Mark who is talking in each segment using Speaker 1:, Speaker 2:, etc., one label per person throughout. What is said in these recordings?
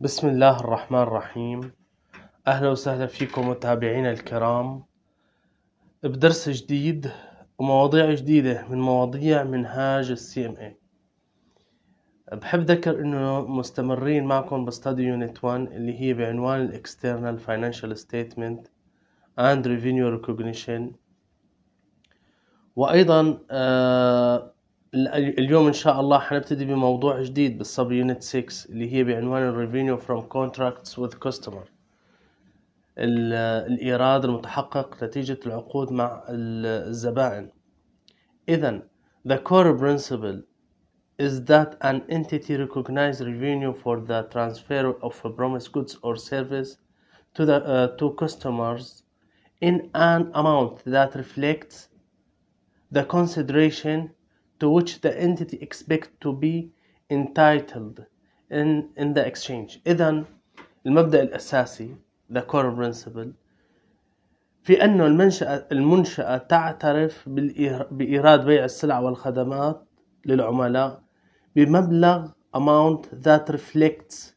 Speaker 1: بسم الله الرحمن الرحيم أهلا وسهلا فيكم متابعينا الكرام بدرس جديد ومواضيع جديدة من مواضيع منهاج السي ام اي بحب ذكر انه مستمرين معكم بستادي يونت 1 اللي هي بعنوان الاكسترنال فاينانشال ستيتمنت اند ريفينيو ريكوجنيشن وايضا آه اليوم ان شاء الله حنبتدي بموضوع جديد بالسب يونت 6 اللي هي بعنوان الريفينيو from contracts with customer الايراد المتحقق نتيجة العقود مع الزبائن اذا the core principle is that an entity recognizes revenue for the transfer of a promised goods or service to the uh, to customers in an amount that reflects the consideration to which the entity expects to be entitled in, in the exchange إذا المبدأ الأساسي the core principle في أن المنشأة, المنشأة تعترف بإيراد بيع السلع والخدمات للعملاء بمبلغ amount that reflects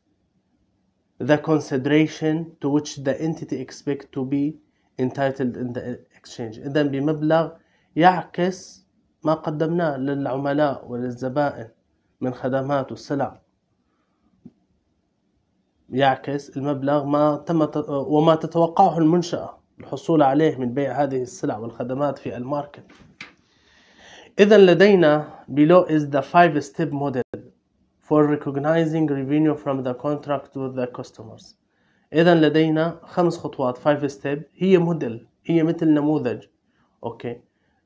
Speaker 1: the consideration to which the entity expects to be entitled in the exchange إذا بمبلغ يعكس ما قدمناه للعملاء وللزبائن من خدمات وسلع يعكس المبلغ ما تم وما تتوقعه المنشأة الحصول عليه من بيع هذه السلع والخدمات في الماركت إذا لدينا below is the five step model for recognizing revenue from the contract with the customers إذا لدينا خمس خطوات five step هي موديل هي مثل نموذج أوكي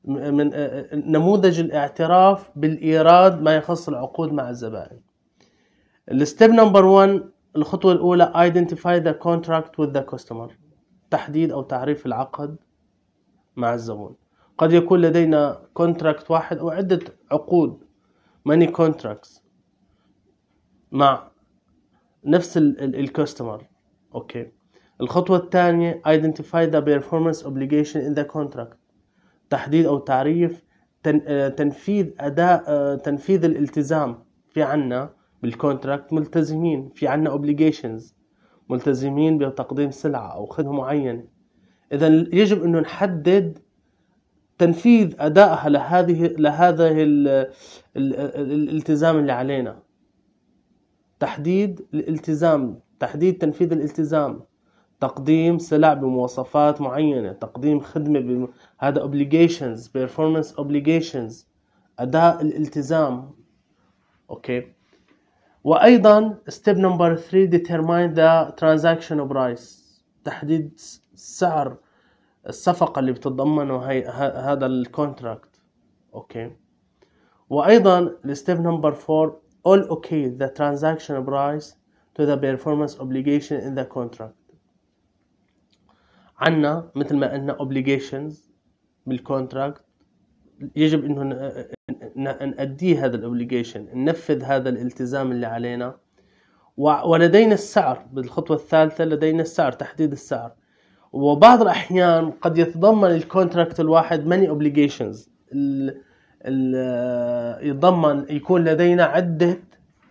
Speaker 1: من آه، آه، نموذج الاعتراف بالإيراد ما يخص العقود مع الزبائن الستيب نمبر 1 الخطوة الأولى identify the contract with the customer تحديد أو تعريف العقد مع الزبون قد يكون لدينا كونتراكت واحد أو عدة عقود ماني كونتراكتس مع نفس الكاستمر اوكي الخطوة الثانية identify the performance obligation in the contract تحديد او تعريف آه، تنفيذ اداء آه، تنفيذ الالتزام في عنا بالكونتراكت ملتزمين في عنا obligations ملتزمين بتقديم سلعه او خدمه معينه اذا يجب انه نحدد تنفيذ ادائها لهذه لهذا الـ الالتزام اللي علينا تحديد الالتزام تحديد تنفيذ الالتزام تقديم سلع بمواصفات معينة تقديم خدمة بم... هذا obligations performance obligations أداء الالتزام أوكي وأيضا step number three determine the transaction price تحديد سعر الصفقة اللي بتتضمنه هي... ه... هذا الكونتراكت أوكي وأيضا step number four all okay the transaction price to the performance obligation in the contract عنا مثل ما قلنا obligations بالكونتراكت يجب انه نأدي هذا الاوبليجيشن ننفذ هذا الالتزام اللي علينا ولدينا السعر بالخطوة الثالثة لدينا السعر تحديد السعر وبعض الأحيان قد يتضمن الكونتراكت الواحد many obligations يتضمن يكون لدينا عدة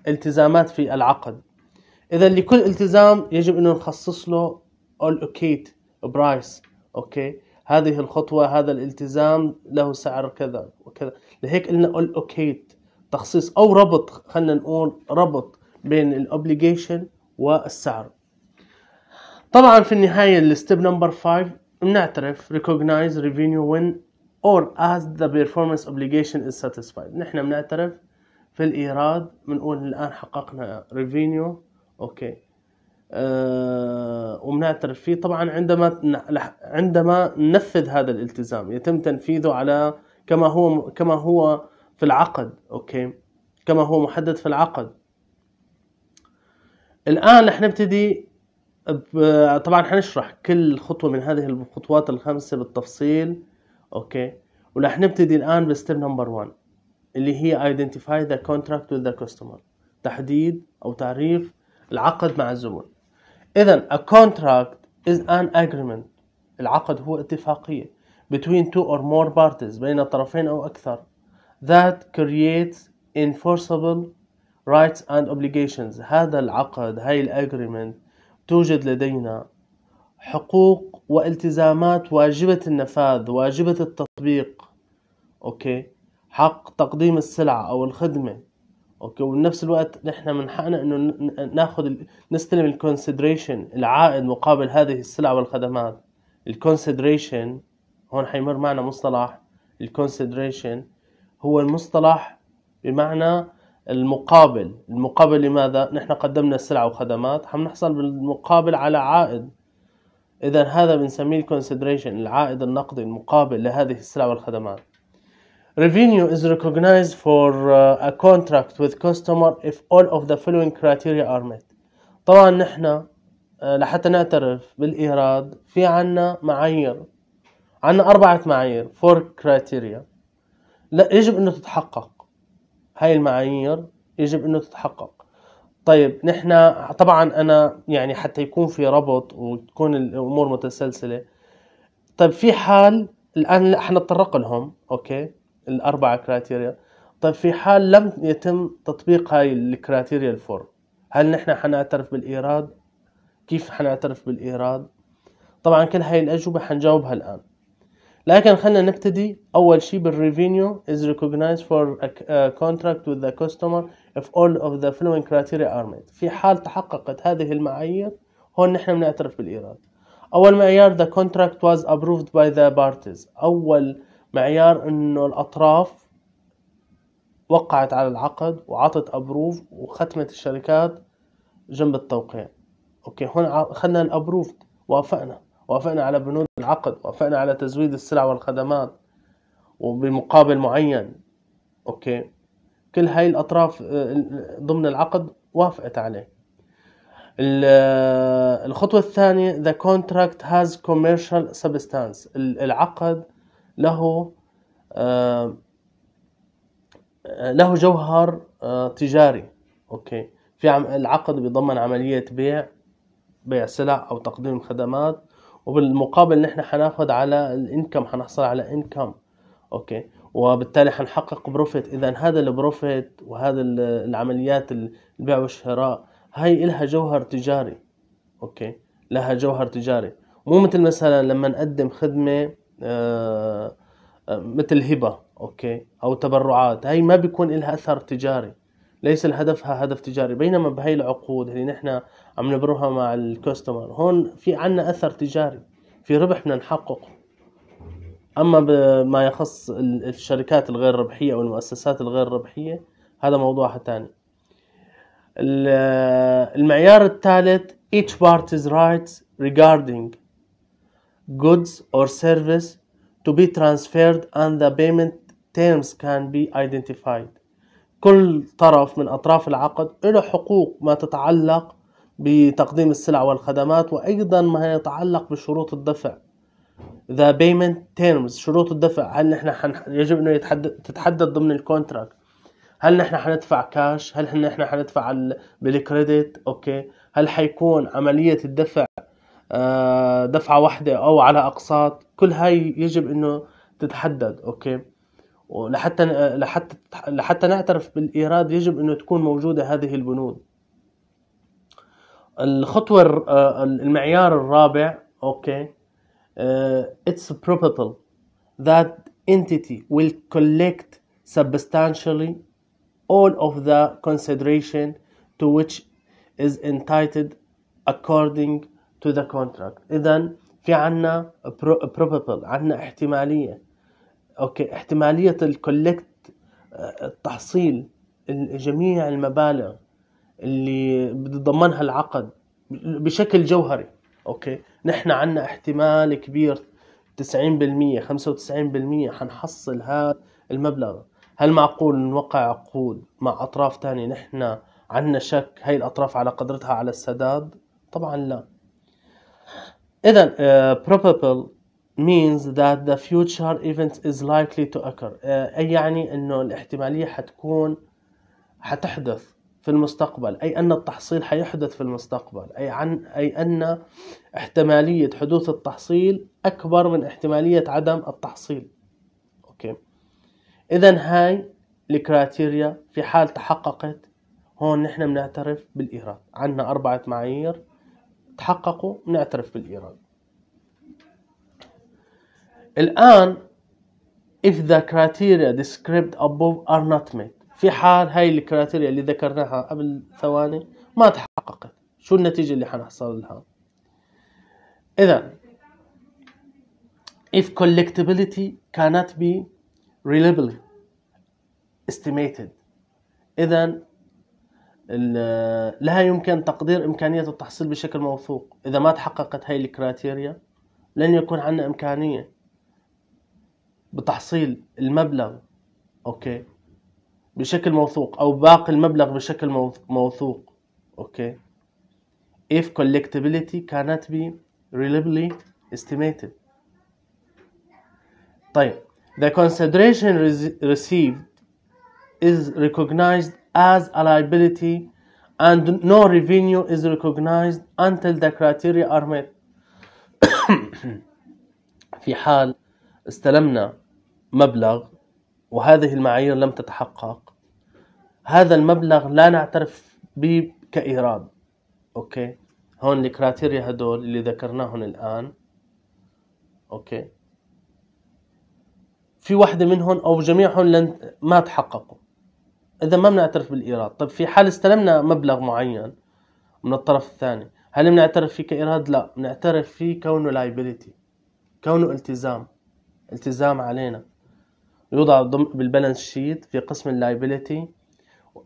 Speaker 1: التزامات في العقد إذا لكل التزام يجب أنه نخصص له allocate برايس اوكي هذه الخطوه هذا الالتزام له سعر كذا وكذا لهيك قلنا all اوكيت تخصيص او ربط خلينا نقول ربط بين الاوبليجيشن والسعر طبعا في النهايه الستيب نمبر 5 بنعترف ريكوجنايز ريفينيو وين اور از ذا performance اوبليجيشن از ساتيسفايد نحن بنعترف في الايراد بنقول الان حققنا ريفينيو اوكي آه، ومنع الترفيه طبعا عندما عندما ننفذ هذا الالتزام يتم تنفيذه على كما هو كما هو في العقد اوكي كما هو محدد في العقد الان رح نبتدي طبعا حنشرح كل خطوه من هذه الخطوات الخمسه بالتفصيل اوكي ورح نبتدي الان بستيب نمبر 1 اللي هي identify the contract with the customer تحديد او تعريف العقد مع الزبون إذا a contract is an agreement العقد هو اتفاقية between two or more parties بين طرفين أو أكثر that creates enforceable rights and obligations هذا العقد هاي الأجريمنت توجد لدينا حقوق والتزامات واجبة النفاذ واجبة التطبيق أوكي حق تقديم السلعة أو الخدمة اوكي وبنفس الوقت نحن من حقنا انه ناخذ نستلم الكونسيدريشن العائد مقابل هذه السلع والخدمات الكونسيدريشن هون حيمر معنا مصطلح الكونسيدريشن هو المصطلح بمعنى المقابل المقابل لماذا نحن قدمنا سلع وخدمات حنحصل بالمقابل على عائد اذا هذا بنسميه الكونسيدريشن العائد النقدي المقابل لهذه السلع والخدمات Revenue is recognized for uh, a contract with customer if all of the following criteria are met. طبعا نحن آه، لحتى نعترف بالإيراد في عنا معايير عنا أربعة معايير four criteria لا يجب أنه تتحقق هاي المعايير يجب أنه تتحقق طيب نحن طبعا أنا يعني حتى يكون في ربط وتكون الأمور متسلسلة طيب في حال الآن حنتطرق لهم أوكي الاربعه كرايتيريا طيب في حال لم يتم تطبيق هاي الكرايتيريا الفور هل نحن حنعترف بالايراد كيف حنعترف بالايراد طبعا كل هاي الاجوبه حنجاوبها الان لكن خلينا نبتدي اول شيء بالريفينيو is recognized for a uh, contract with the customer if all of the following criteria are met في حال تحققت هذه المعايير هون نحن بنعترف بالايراد اول معيار the contract was approved by the parties اول معيار انه الاطراف وقعت على العقد وعطت ابروف وختمت الشركات جنب التوقيع اوكي هون اخذنا الابروف وافقنا وافقنا على بنود العقد وافقنا على تزويد السلع والخدمات وبمقابل معين اوكي كل هاي الاطراف آه، ضمن العقد وافقت عليه آه، الخطوة الثانية the contract has commercial substance العقد له آه، له جوهر آه، تجاري اوكي في العقد بيضمن عمليه بيع بيع سلع او تقديم خدمات وبالمقابل نحن حناخد على الانكم حنحصل على انكم اوكي وبالتالي حنحقق بروفيت اذا هذا البروفيت وهذا العمليات البيع والشراء هاي إلها جوهر تجاري اوكي لها جوهر تجاري مو مثل مثلا لما نقدم خدمه آه، آه، مثل هبة أوكي أو تبرعات هاي ما بيكون لها أثر تجاري ليس هدفها هدف تجاري بينما بهي العقود اللي نحن عم نبرها مع الكوستمر هون في عنا أثر تجاري في ربح بدنا نحققه أما بما يخص الشركات الغير ربحية أو المؤسسات الغير ربحية هذا موضوع ثاني المعيار الثالث each party's rights regarding goods or service to be transferred and the payment terms can be identified كل طرف من أطراف العقد له حقوق ما تتعلق بتقديم السلع والخدمات وأيضا ما يتعلق بشروط الدفع the payment terms شروط الدفع هل نحن يجب انه يتحدد تتحدد ضمن الكونتراكت هل نحن حندفع كاش هل نحن حندفع بالكريدت اوكي هل حيكون عمليه الدفع آه، دفعة واحدة أو على أقساط كل هاي يجب إنه تتحدد أوكي ولحتى آه، لحتى لحتى نعترف بالإيراد يجب إنه تكون موجودة هذه البنود الخطوة آه، المعيار الرابع أوكي it's probable that entity will collect substantially all of the consideration to which is entitled according to the contract اذا في عنا probable عنا احتماليه اوكي احتماليه الكولكت آه، التحصيل جميع المبالغ اللي بتضمنها العقد بشكل جوهري اوكي نحن عنا احتمال كبير 90% 95% حنحصل هذا المبلغ هل معقول نوقع عقود مع اطراف تانية نحن عنا شك هاي الاطراف على قدرتها على السداد طبعا لا إذا uh, probable means that the future event is likely to occur uh, أي يعني أنه الاحتمالية حتكون حتحدث في المستقبل أي أن التحصيل حيحدث في المستقبل أي عن أي أن احتمالية حدوث التحصيل أكبر من احتمالية عدم التحصيل أوكي إذا هاي الكراتيريا في حال تحققت هون نحن بنعترف بالإيراد عندنا أربعة معايير تحققوا نعترف بالإيراد الآن if the criteria described above are not met في حال هاي الكريتيريا اللي ذكرناها قبل ثواني ما تحققت شو النتيجة اللي حنحصل لها إذا if collectability cannot be reliably estimated إذا لها يمكن تقدير إمكانية التحصيل بشكل موثوق إذا ما تحققت هاي الكراتيريا لن يكون عندنا إمكانية بتحصيل المبلغ أوكي بشكل موثوق أو باقي المبلغ بشكل موثوق أوكي if collectability cannot be reliably estimated طيب the consideration received is recognized as a liability and no revenue is recognized until the criteria are met في حال استلمنا مبلغ وهذه المعايير لم تتحقق هذا المبلغ لا نعترف به كإيراد أوكي هون الكراتيريا هدول اللي ذكرناهم الآن أوكي في واحدة منهم أو جميعهم لن ما تحققوا اذا ما بنعترف بالايراد طيب في حال استلمنا مبلغ معين من الطرف الثاني هل بنعترف فيه كايراد لا بنعترف فيه كونه لايبيليتي كونه التزام التزام علينا يوضع بالبالانس شيت في قسم اللايبيليتي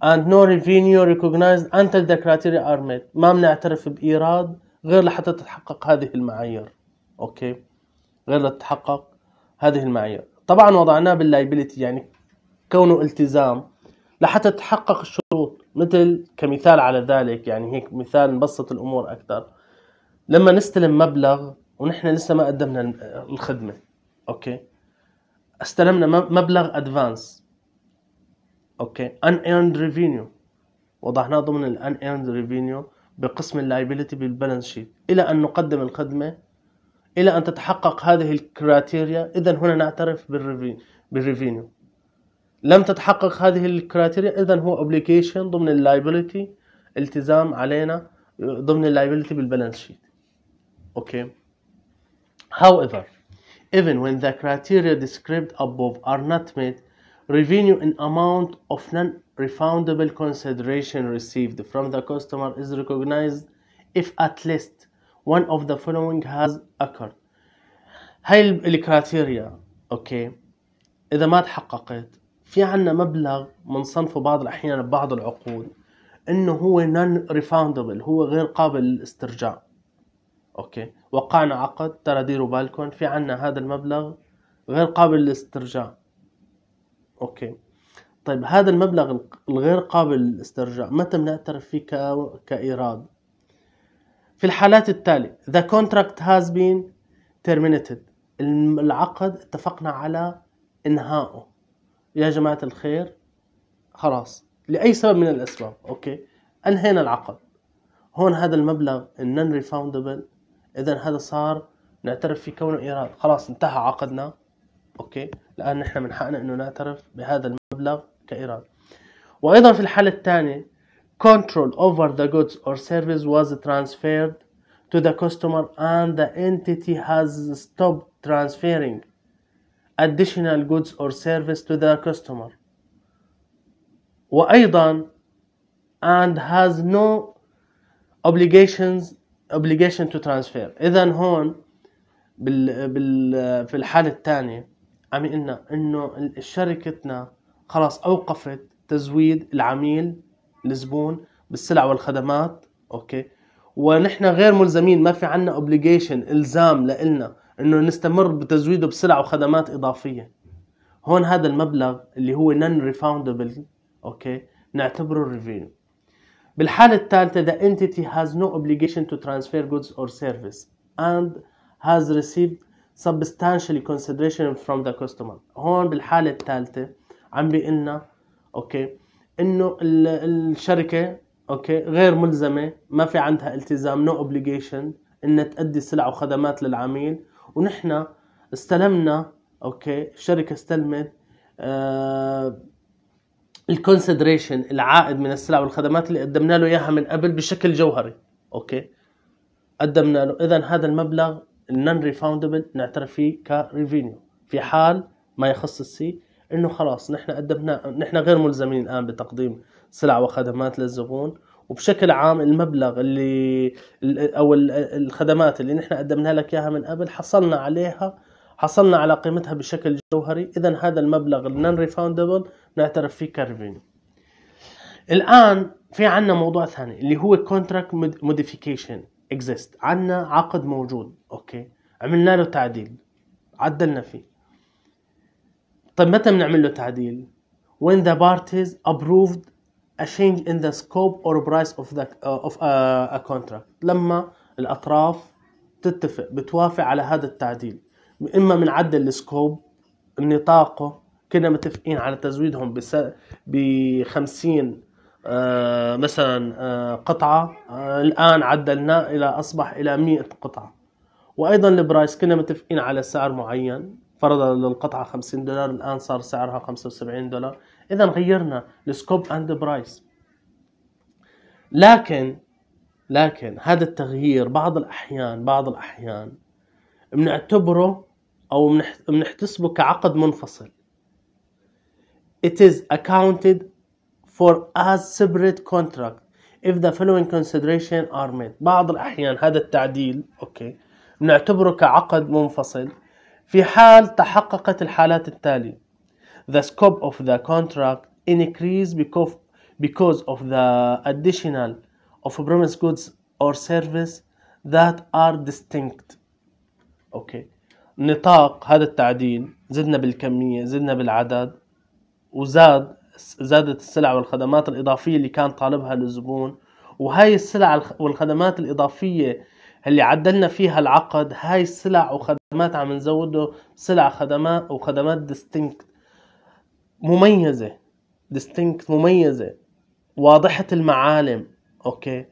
Speaker 1: and no revenue recognized until the criteria are met ما بنعترف بإيراد غير لحتى تتحقق هذه المعايير اوكي غير لتتحقق هذه المعايير طبعا وضعناه باللايبيليتي يعني كونه التزام لحتى تتحقق الشروط مثل كمثال على ذلك يعني هيك مثال نبسط الامور اكثر لما نستلم مبلغ ونحن لسه ما قدمنا الخدمه اوكي استلمنا مبلغ ادفانس اوكي ان ايرند ريفينيو وضعناه ضمن الان ايرند ريفينيو بقسم اللايبيلتي بالبالانس شيت الى ان نقدم الخدمه الى ان تتحقق هذه الكراتيريا اذا هنا نعترف بالريفينيو لم تتحقق هذه الكرايتيريا اذا هو اوبليجيشن ضمن اللايبيلتي التزام علينا ضمن اللايبيلتي بالبالانس شيت اوكي however even when the criteria described above are not met revenue in amount of non-refundable consideration received from the customer is recognized if at least one of the following has occurred هاي الكرايتيريا اوكي اذا ما تحققت في عنا مبلغ بنصنفه بعض الأحيان ببعض العقود إنه هو نون ريفاندبل هو غير قابل للاسترجاع أوكي وقعنا عقد ترى ديروا بالكم في عنا هذا المبلغ غير قابل للاسترجاع أوكي طيب هذا المبلغ الغير قابل للاسترجاع متى بنعترف فيه ك... كإيراد في الحالات التالية the contract has been terminated العقد اتفقنا على إنهائه يا جماعة الخير خلاص لأي سبب من الأسباب أوكي أنهينا العقد هون هذا المبلغ النن ريفاوندبل إذا هذا صار نعترف في كونه إيراد خلاص انتهى عقدنا أوكي الآن نحن من حقنا إنه نعترف بهذا المبلغ كإيراد وأيضا في الحالة الثانية control over the goods or service was transferred to the customer and the entity has stopped transferring additional goods or service to the customer وأيضا and has no obligations obligation to transfer إذا هون بال, بال في الحالة الثانية عم يقلنا إنه شركتنا خلاص أوقفت تزويد العميل الزبون بالسلع والخدمات أوكي ونحن غير ملزمين ما في عنا obligation إلزام لإلنا انه نستمر بتزويده بسلع وخدمات اضافيه هون هذا المبلغ اللي هو نون ريفاوندبل اوكي نعتبره ريفينيو بالحالة الثالثة the entity has no obligation to transfer goods or service and has received substantial consideration from the customer هون بالحالة الثالثة عم بيقلنا اوكي انه الشركة اوكي غير ملزمة ما في عندها التزام no obligation انها تأدي سلع وخدمات للعميل ونحن استلمنا اوكي الشركه استلمت الكونسدريشن آه، الكونسيدريشن العائد من السلع والخدمات اللي قدمنا له اياها من قبل بشكل جوهري اوكي قدمنا له اذا هذا المبلغ النون ريفاوندبل نعترف فيه كريفينيو في حال ما يخص السي انه خلاص نحن قدمنا نحن غير ملزمين الان بتقديم سلع وخدمات للزبون وبشكل عام المبلغ اللي او الخدمات اللي نحن قدمنا لك اياها من قبل حصلنا عليها حصلنا على قيمتها بشكل جوهري اذا هذا المبلغ النون ريفاوندبل نعترف فيه كرفينيو الان في عندنا موضوع ثاني اللي هو كونتراكت موديفيكيشن اكزيست عندنا عقد موجود اوكي عملنا له تعديل عدلنا فيه طيب متى بنعمل له تعديل when the parties approved a change in the scope or price of the uh, of a, uh, a contract لما الاطراف تتفق بتوافق على هذا التعديل اما بنعدل السكوب نطاقه كنا متفقين على تزويدهم ب 50 آه مثلا آه قطعة آه الآن عدلناه إلى أصبح إلى 100 قطعة وأيضا البرايس كنا متفقين على سعر معين فرضا للقطعة 50 دولار الآن صار سعرها 75 دولار اذا غيرنا السكوب اند برايس لكن لكن هذا التغيير بعض الاحيان بعض الاحيان بنعتبره او بنحتسبه كعقد منفصل it is accounted for as separate contract if the following consideration are made بعض الأحيان هذا التعديل أوكي بنعتبره كعقد منفصل في حال تحققت الحالات التالية the scope of the contract increase because, of the additional of promised goods or service that are distinct اوكي نطاق هذا التعديل زدنا بالكمية زدنا بالعدد وزاد زادت السلع والخدمات الإضافية اللي كان طالبها الزبون وهاي السلع والخدمات الإضافية اللي عدلنا فيها العقد هاي السلع وخدمات عم نزوده سلع خدمات وخدمات ديستينكت مميزه ديستينكت مميزه واضحه المعالم اوكي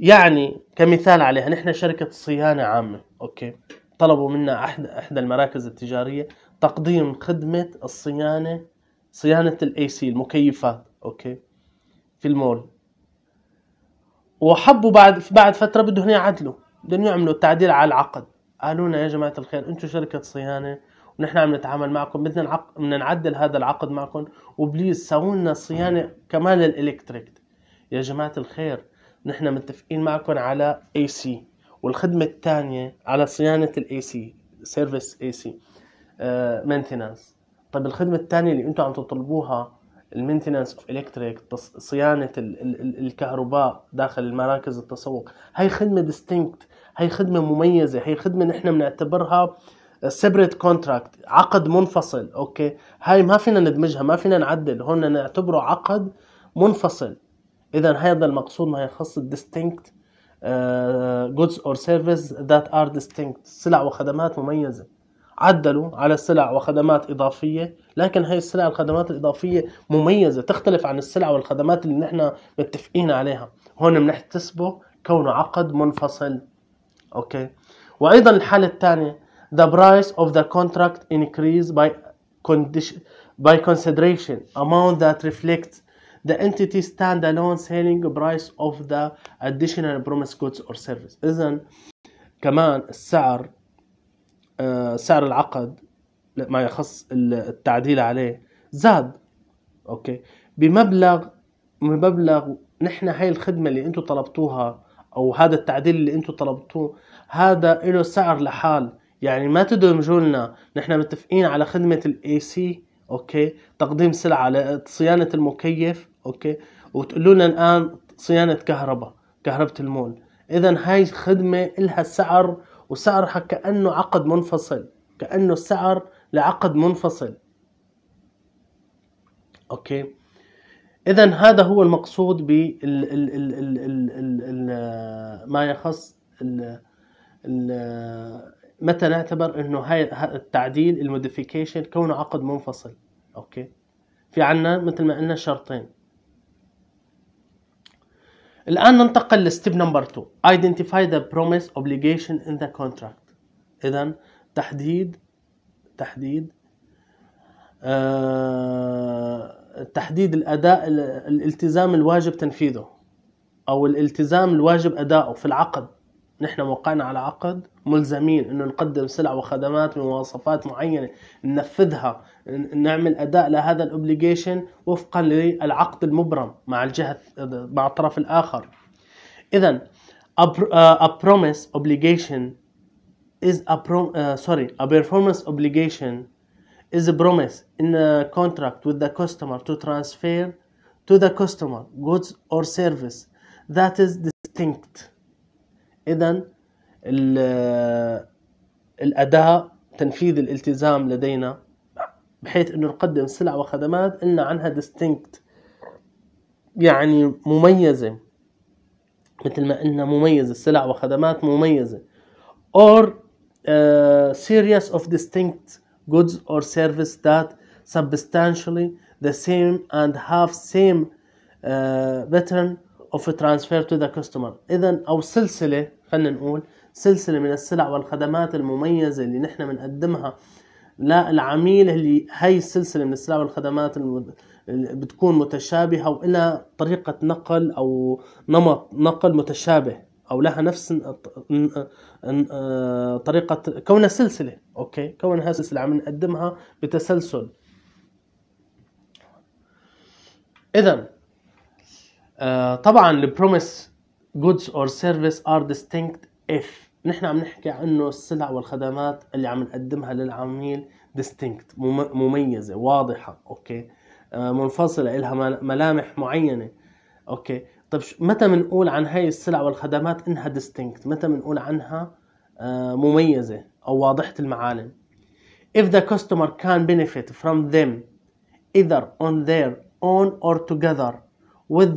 Speaker 1: يعني كمثال عليها نحن شركه صيانه عامه اوكي طلبوا منا احد احدى المراكز التجاريه تقديم خدمه الصيانه صيانه الاي سي المكيفات اوكي في المول وحبوا بعد بعد فتره بدهم يعدلوا بدهم يعملوا تعديل على العقد قالوا لنا يا جماعه الخير انتم شركه صيانه نحن عم نتعامل معكم بدنا نعق... بدنا نعدل هذا العقد معكم وبليز سووا لنا صيانه كمان للالكتريك يا جماعه الخير نحن متفقين معكم على اي سي والخدمه الثانيه على صيانه الاي سي سيرفيس اي سي مينتيننس طيب الخدمه الثانيه اللي انتم عم تطلبوها المينتيننس اوف الكتريك صيانه ال ال الكهرباء داخل المراكز التسوق هي خدمه ديستنكت هي خدمه مميزه هي خدمه نحن بنعتبرها آه سيبريت كونتراكت عقد منفصل اوكي هاي ما فينا ندمجها ما فينا نعدل هون نعتبره عقد منفصل اذا هذا المقصود ما يخص الديستينكت جودز اور سيرفيس ذات ار ديستينكت سلع وخدمات مميزه عدلوا على سلع وخدمات اضافيه لكن هاي السلع والخدمات الاضافيه مميزه تختلف عن السلع والخدمات اللي نحن متفقين عليها هون بنحتسبه كونه عقد منفصل اوكي وايضا الحاله الثانيه the price of the contract increased by, condition, by consideration amount that reflects the entity standalone selling price of the additional promised goods or service اذا كمان السعر سعر العقد ما يخص التعديل عليه زاد اوكي بمبلغ بمبلغ نحن هاي الخدمه اللي انتم طلبتوها او هذا التعديل اللي انتم طلبتوه هذا له سعر لحال يعني ما تدمجوا لنا نحن متفقين على خدمة الاي سي اوكي تقديم سلعة لصيانة المكيف اوكي وتقولوا لنا الان صيانة كهرباء كهرباء المول اذا هاي خدمة الها سعر وسعرها كأنه عقد منفصل كأنه السعر لعقد منفصل اوكي اذا هذا هو المقصود ب ما يخص الـ ال متى نعتبر انه هاي التعديل الموديفيكيشن كونه عقد منفصل اوكي في عنا مثل ما قلنا شرطين الان ننتقل لستيب نمبر 2 identify the promise obligation in the contract اذا تحديد تحديد آه تحديد الاداء الالتزام الواجب تنفيذه او الالتزام الواجب اداؤه في العقد نحن وقعنا على عقد ملزمين انه نقدم سلع وخدمات بمواصفات معينه ننفذها نعمل اداء لهذا الاوبليجيشن وفقا للعقد المبرم مع الجهه مع الطرف الاخر اذا a, promise obligation is a prom uh, sorry a performance obligation is a promise in a contract with the customer to transfer to the customer goods or service that is distinct إذا الأداء تنفيذ الالتزام لدينا بحيث أنه نقدم سلع وخدمات إلنا عنها distinct يعني مميزة مثل ما قلنا مميزة سلع وخدمات مميزة or uh, series of distinct goods or service that substantially the same and have same uh, pattern اوف ترانسفير تو ذا كاستمر اذا او سلسله خلينا نقول سلسله من السلع والخدمات المميزه اللي نحن بنقدمها للعميل اللي هي السلسله من السلع والخدمات اللي بتكون متشابهه والى طريقه نقل او نمط نقل متشابه او لها نفس طريقه كونها سلسله اوكي كونها سلسله عم نقدمها بتسلسل اذا آه، طبعا البروميس goods or service are distinct if نحن عم نحكي عنه السلع والخدمات اللي عم نقدمها للعميل distinct مميزة واضحة اوكي آه، منفصلة إلها ملامح معينة اوكي طيب متى بنقول عن هاي السلع والخدمات انها distinct متى بنقول عنها آه، مميزة او واضحة المعالم if the customer can benefit from them either on their own or together with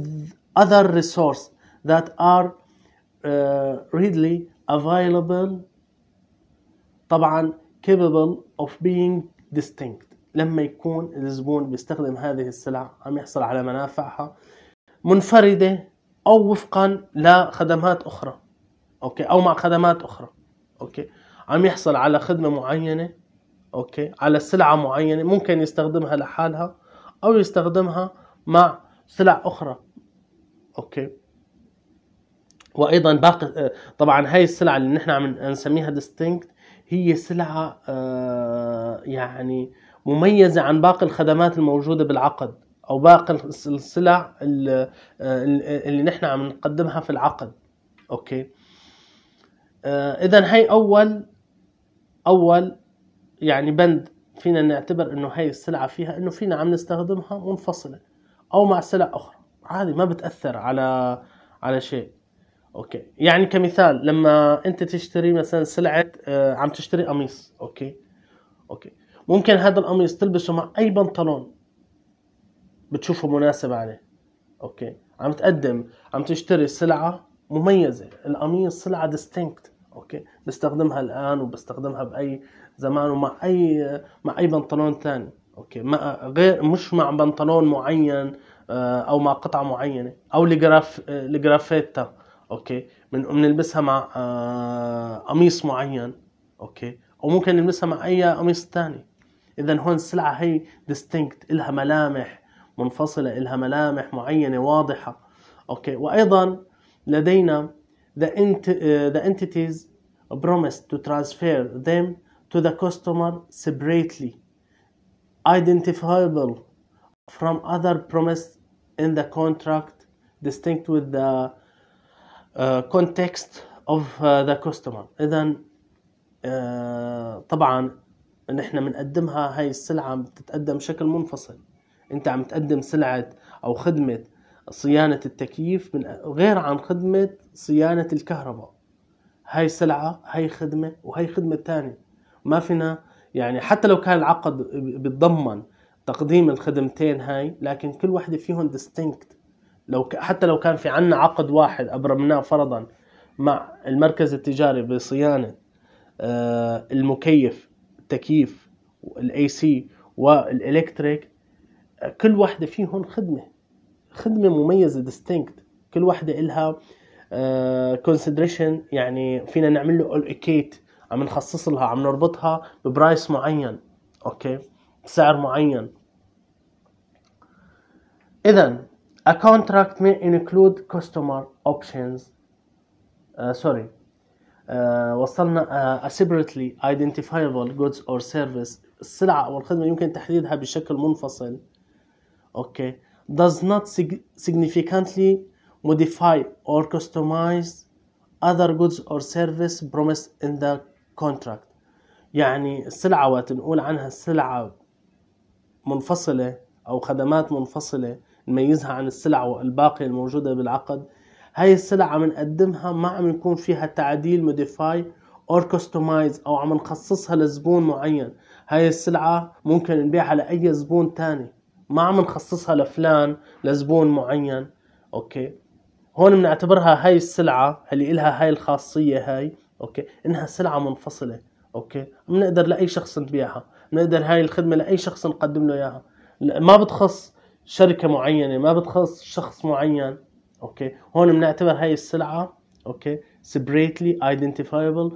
Speaker 1: other resources that are uh, readily available طبعا capable of being distinct لما يكون الزبون بيستخدم هذه السلع عم يحصل على منافعها منفردة أو وفقا لخدمات أخرى أوكي أو مع خدمات أخرى أوكي عم يحصل على خدمة معينة أوكي على سلعة معينة ممكن يستخدمها لحالها أو يستخدمها مع سلع اخرى اوكي وايضا باقي آه، طبعا هاي السلع اللي نحن عم نسميها ديستينكت هي سلعه آه، يعني مميزه عن باقي الخدمات الموجوده بالعقد او باقي السلع اللي, آه، اللي نحن عم نقدمها في العقد اوكي اذا هي اول اول يعني بند فينا نعتبر انه هاي السلعه فيها انه فينا عم نستخدمها منفصله او مع سلع اخرى عادي ما بتاثر على على شيء اوكي يعني كمثال لما انت تشتري مثلا سلعه آه، عم تشتري قميص اوكي اوكي ممكن هذا القميص تلبسه مع اي بنطلون بتشوفه مناسب عليه اوكي عم تقدم عم تشتري سلعه مميزه القميص سلعه ديستينكت اوكي بستخدمها الان وبستخدمها باي زمان ومع اي مع اي بنطلون ثاني اوكي ما غير مش مع بنطلون معين آه، او مع قطعه معينه او لجراف آه، لجرافيتا اوكي بنلبسها مع آه، قميص معين اوكي او ممكن نلبسها مع اي قميص ثاني اذا هون السلعه هي ديستينكت الها ملامح منفصله الها ملامح معينه واضحه اوكي وايضا لدينا the, انتيتيز entities promised to transfer them to the customer separately identifiable from other promise in the contract distinct with the uh, context of uh, the customer اذا uh, طبعا نحن بنقدمها هاي السلعه بتتقدم بشكل منفصل انت عم تقدم سلعه او خدمه صيانه التكييف من غير عن خدمه صيانه الكهرباء هاي سلعه هاي خدمه وهي خدمه ثانيه ما فينا يعني حتى لو كان العقد بيتضمن تقديم الخدمتين هاي لكن كل وحده فيهم ديستنكت لو ك... حتى لو كان في عنا عقد واحد ابرمناه فرضا مع المركز التجاري بصيانه آه المكيف التكييف الاي سي والالكتريك كل وحده فيهم خدمه خدمه مميزه ديستنكت كل وحده إلها كونسيدريشن آه، يعني فينا نعمل له اولوكيت عم نخصص لها عم نربطها ببرايس معين اوكي بسعر معين اذا a contract may include customer options uh, sorry uh, وصلنا uh, a separately identifiable goods or service السلعة أو الخدمة يمكن تحديدها بشكل منفصل اوكي does not significantly modify or customize other goods or service promised in the كونتراكت يعني السلعة وقت نقول عنها السلعة منفصلة أو خدمات منفصلة نميزها عن السلعة الباقية الموجودة بالعقد هاي السلعة عم نقدمها ما عم يكون فيها تعديل موديفاي اور كستمايز او عم نخصصها لزبون معين هاي السلعة ممكن نبيعها لأي زبون تاني ما عم نخصصها لفلان لزبون معين اوكي هون بنعتبرها هاي السلعة اللي إلها هاي الخاصية هاي اوكي انها سلعه منفصله اوكي بنقدر لاي شخص نبيعها بنقدر هاي الخدمه لاي شخص نقدم له اياها ما بتخص شركه معينه ما بتخص شخص معين اوكي هون بنعتبر هاي السلعه اوكي separately identifiable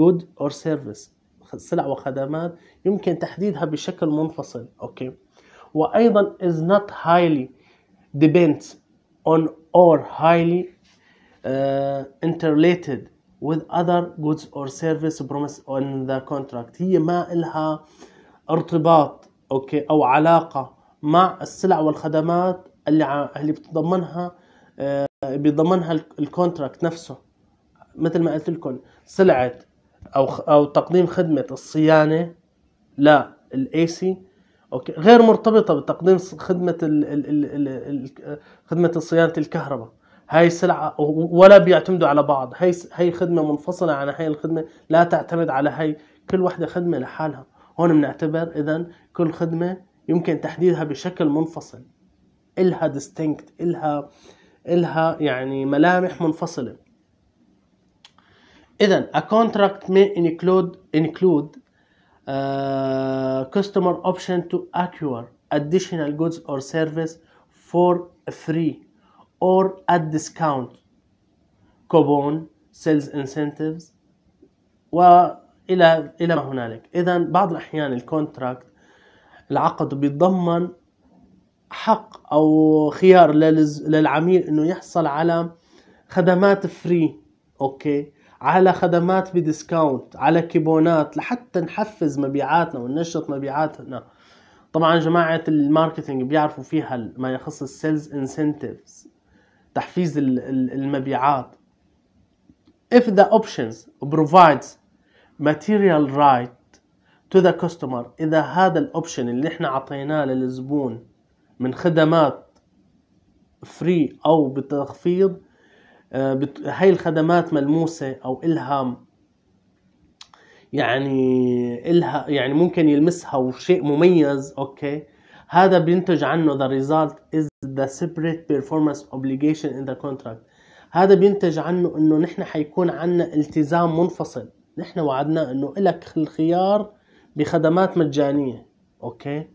Speaker 1: good or service سلع وخدمات يمكن تحديدها بشكل منفصل اوكي وايضا is not highly depends on or highly uh, interrelated with other goods or service promised on the contract هي ما إلها ارتباط أوكي أو علاقة مع السلع والخدمات اللي اللي بتضمنها آه، بيضمنها الكونتراكت نفسه مثل ما قلت لكم سلعة أو أو تقديم خدمة الصيانة لا الاي سي اوكي غير مرتبطه بتقديم خدمه ال ال ال ال خدمه صيانه الكهرباء هاي السلعة ولا بيعتمدوا على بعض هاي هاي خدمة منفصلة عن هاي الخدمة لا تعتمد على هاي كل وحدة خدمة لحالها هون بنعتبر إذا كل خدمة يمكن تحديدها بشكل منفصل إلها ديستينكت إلها إلها يعني ملامح منفصلة إذا a contract may include include uh, customer option to acquire additional goods or service for free or at discount كوبون سيلز incentives والى الى ما هنالك اذا بعض الاحيان الكونتراكت العقد بيتضمن حق او خيار للعميل انه يحصل على خدمات فري اوكي على خدمات بديسكاونت على كيبونات لحتى نحفز مبيعاتنا وننشط مبيعاتنا طبعا جماعه الماركتينج بيعرفوا فيها ما يخص السيلز انسنتيفز تحفيز المبيعات if the options provides material right to the customer اذا هذا الاوبشن اللي احنا عطيناه للزبون من خدمات فري او بتخفيض آه، هاي الخدمات ملموسة او الها يعني الها يعني ممكن يلمسها وشيء مميز اوكي هذا بينتج عنه the result is the separate performance obligation in the contract هذا بينتج عنه انه نحن حيكون عندنا التزام منفصل نحن وعدنا انه لك الخيار بخدمات مجانيه اوكي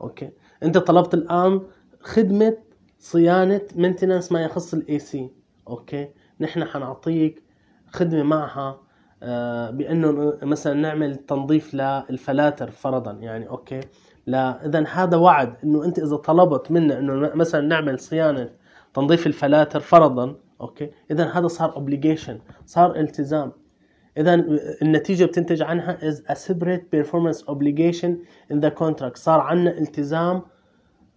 Speaker 1: اوكي انت طلبت الان خدمه صيانه مينتننس ما يخص الاي سي اوكي نحن حنعطيك خدمه معها آه، بانه مثلا نعمل تنظيف للفلاتر فرضا يعني اوكي لا اذا هذا وعد انه انت اذا طلبت منا انه مثلا نعمل صيانه تنظيف الفلاتر فرضا اوكي اذا هذا صار اوبليجيشن صار التزام اذا النتيجه بتنتج عنها is a separate performance obligation in the contract صار عندنا التزام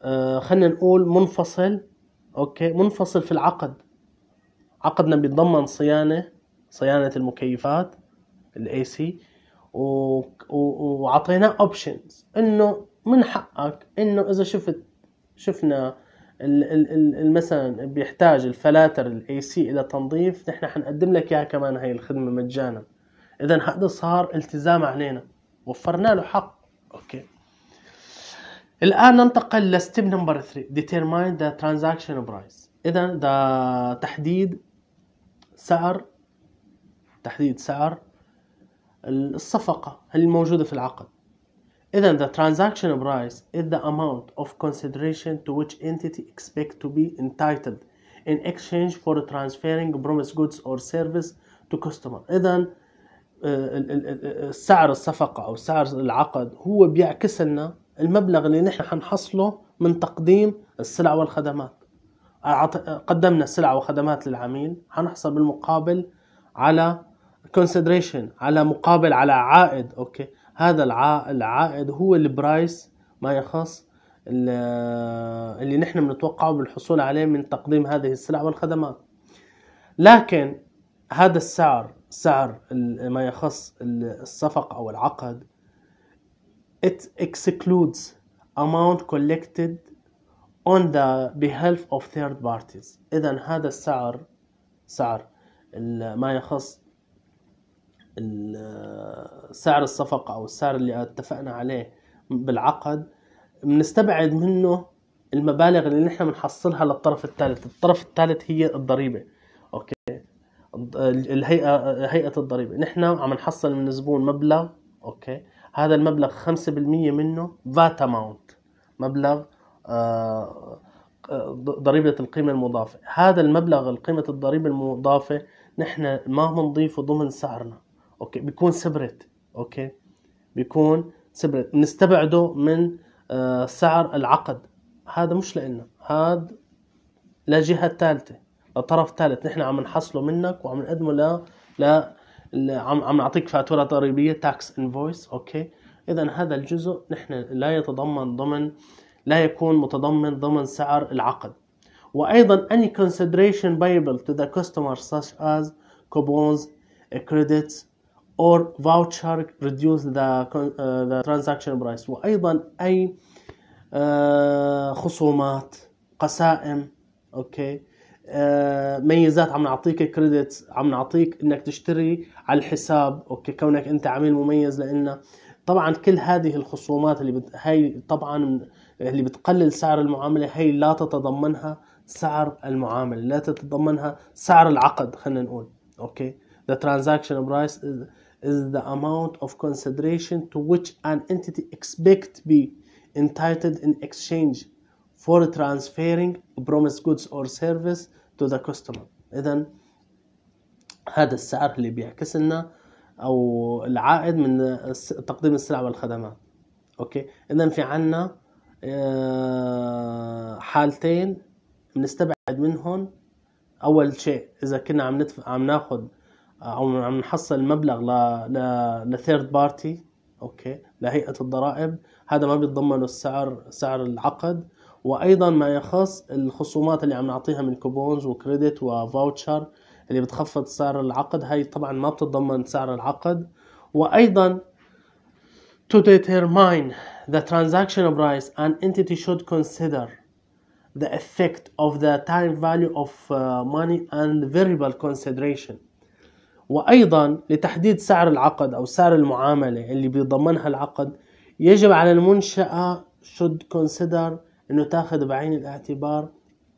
Speaker 1: آه خلينا نقول منفصل اوكي منفصل في العقد عقدنا بيتضمن صيانه صيانه المكيفات الاي سي وعطيناه اوبشنز انه من حقك انه اذا شفت شفنا مثلا بيحتاج الفلاتر الاي سي الى تنظيف نحن حنقدم لك اياها كمان هاي الخدمه مجانا اذا هذا صار التزام علينا وفرنا له حق اوكي الان ننتقل لستيب نمبر 3 determine the transaction price اذا ده تحديد سعر تحديد سعر الصفقه الموجوده في العقد إذا the transaction price is the amount of consideration to which entity expect to be entitled in exchange for transferring promised goods or service to customer إذا سعر الصفقة أو سعر العقد هو بيعكس لنا المبلغ اللي نحن حنحصله من تقديم السلع والخدمات قدمنا السلع وخدمات للعميل حنحصل بالمقابل على consideration على مقابل على عائد اوكي هذا العائد هو البرايس ما يخص اللي نحن بنتوقعه بالحصول عليه من تقديم هذه السلع والخدمات لكن هذا السعر سعر ما يخص الصفقة او العقد it excludes amount collected on the behalf of third parties اذا هذا السعر سعر ما يخص سعر الصفقة أو السعر اللي اتفقنا عليه بالعقد بنستبعد منه المبالغ اللي نحن بنحصلها للطرف الثالث الطرف الثالث هي الضريبة أوكي الهيئة هيئة الضريبة نحن عم نحصل من الزبون مبلغ أوكي هذا المبلغ 5% منه فات اماونت مبلغ آه، ضريبة القيمة المضافة هذا المبلغ القيمة الضريبة المضافة نحن ما بنضيفه ضمن سعرنا اوكي بيكون سبريت اوكي بيكون سبريت بنستبعده من آه، سعر العقد هذا مش لنا هذا لجهة ثالثة لطرف ثالث نحن عم نحصله منك وعم نقدمه ل ل عم عم نعطيك فاتوره ضريبيه تاكس انفويس اوكي اذا هذا الجزء نحن لا يتضمن ضمن لا يكون متضمن ضمن سعر العقد وايضا any consideration payable to the customer such as coupons credits or voucher reduce the, uh, the transaction price وايضا اي uh, خصومات قسائم اوكي uh, ميزات عم نعطيك كريدت عم نعطيك انك تشتري على الحساب اوكي كونك انت عميل مميز لنا طبعا كل هذه الخصومات اللي بت... هي طبعا اللي بتقلل سعر المعامله هي لا تتضمنها سعر المعامله لا تتضمنها سعر العقد خلينا نقول اوكي ذا the transaction price is the amount of consideration to which an entity expect be entitled in exchange for transferring promised goods or service to the customer اذا هذا السعر اللي بيعكس لنا او العائد من تقديم السلع والخدمات اوكي اذا في عنا حالتين بنستبعد منهم اول شيء اذا كنا عم ندفع عم ناخذ او عم نحصل مبلغ ل ل لثيرد بارتي اوكي لهيئه الضرائب هذا ما بيتضمنه السعر سعر العقد وايضا ما يخص الخصومات اللي عم نعطيها من كوبونز وكريدت وفاوتشر اللي بتخفض سعر العقد هاي طبعا ما بتتضمن سعر العقد وايضا to determine the transaction price an entity should consider the effect of the time value of uh, money and variable consideration وأيضا لتحديد سعر العقد أو سعر المعاملة اللي بيضمنها العقد يجب على المنشأة should consider أنه تاخذ بعين الاعتبار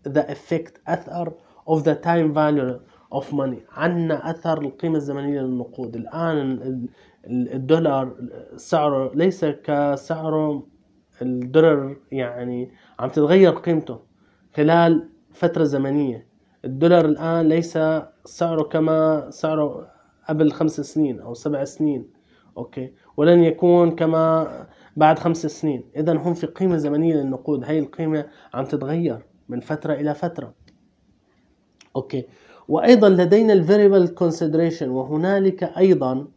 Speaker 1: the effect أثر of the time value of money عنا أثر القيمة الزمنية للنقود الآن الدولار سعره ليس كسعره الدولار يعني عم تتغير قيمته خلال فترة زمنية الدولار الآن ليس سعره كما سعره قبل خمس سنين أو سبع سنين أوكي ولن يكون كما بعد خمس سنين إذا هم في قيمة زمنية للنقود هاي القيمة عم تتغير من فترة إلى فترة أوكي وأيضا لدينا الـ variable consideration وهنالك أيضا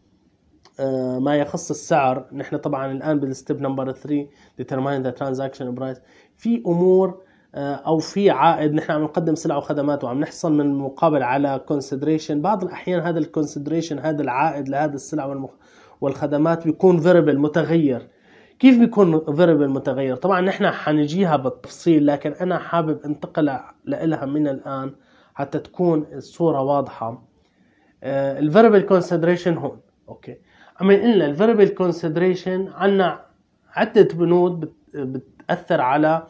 Speaker 1: آه، ما يخص السعر نحن طبعا الآن بالستيب نمبر 3 determine the transaction price في أمور آه، او في عائد نحن عم نقدم سلع وخدمات وعم نحصل من مقابل على كونسيدريشن بعض الاحيان هذا الكونسيدريشن هذا العائد لهذا السلع والخدمات بيكون فيربل متغير كيف بيكون فيربل متغير طبعا نحن حنجيها بالتفصيل لكن انا حابب انتقل لها من الان حتى تكون الصوره واضحه آه، الفيربل كونسيدريشن هون اوكي عم قلنا الفيربل كونسيدريشن عندنا عده بنود بتاثر على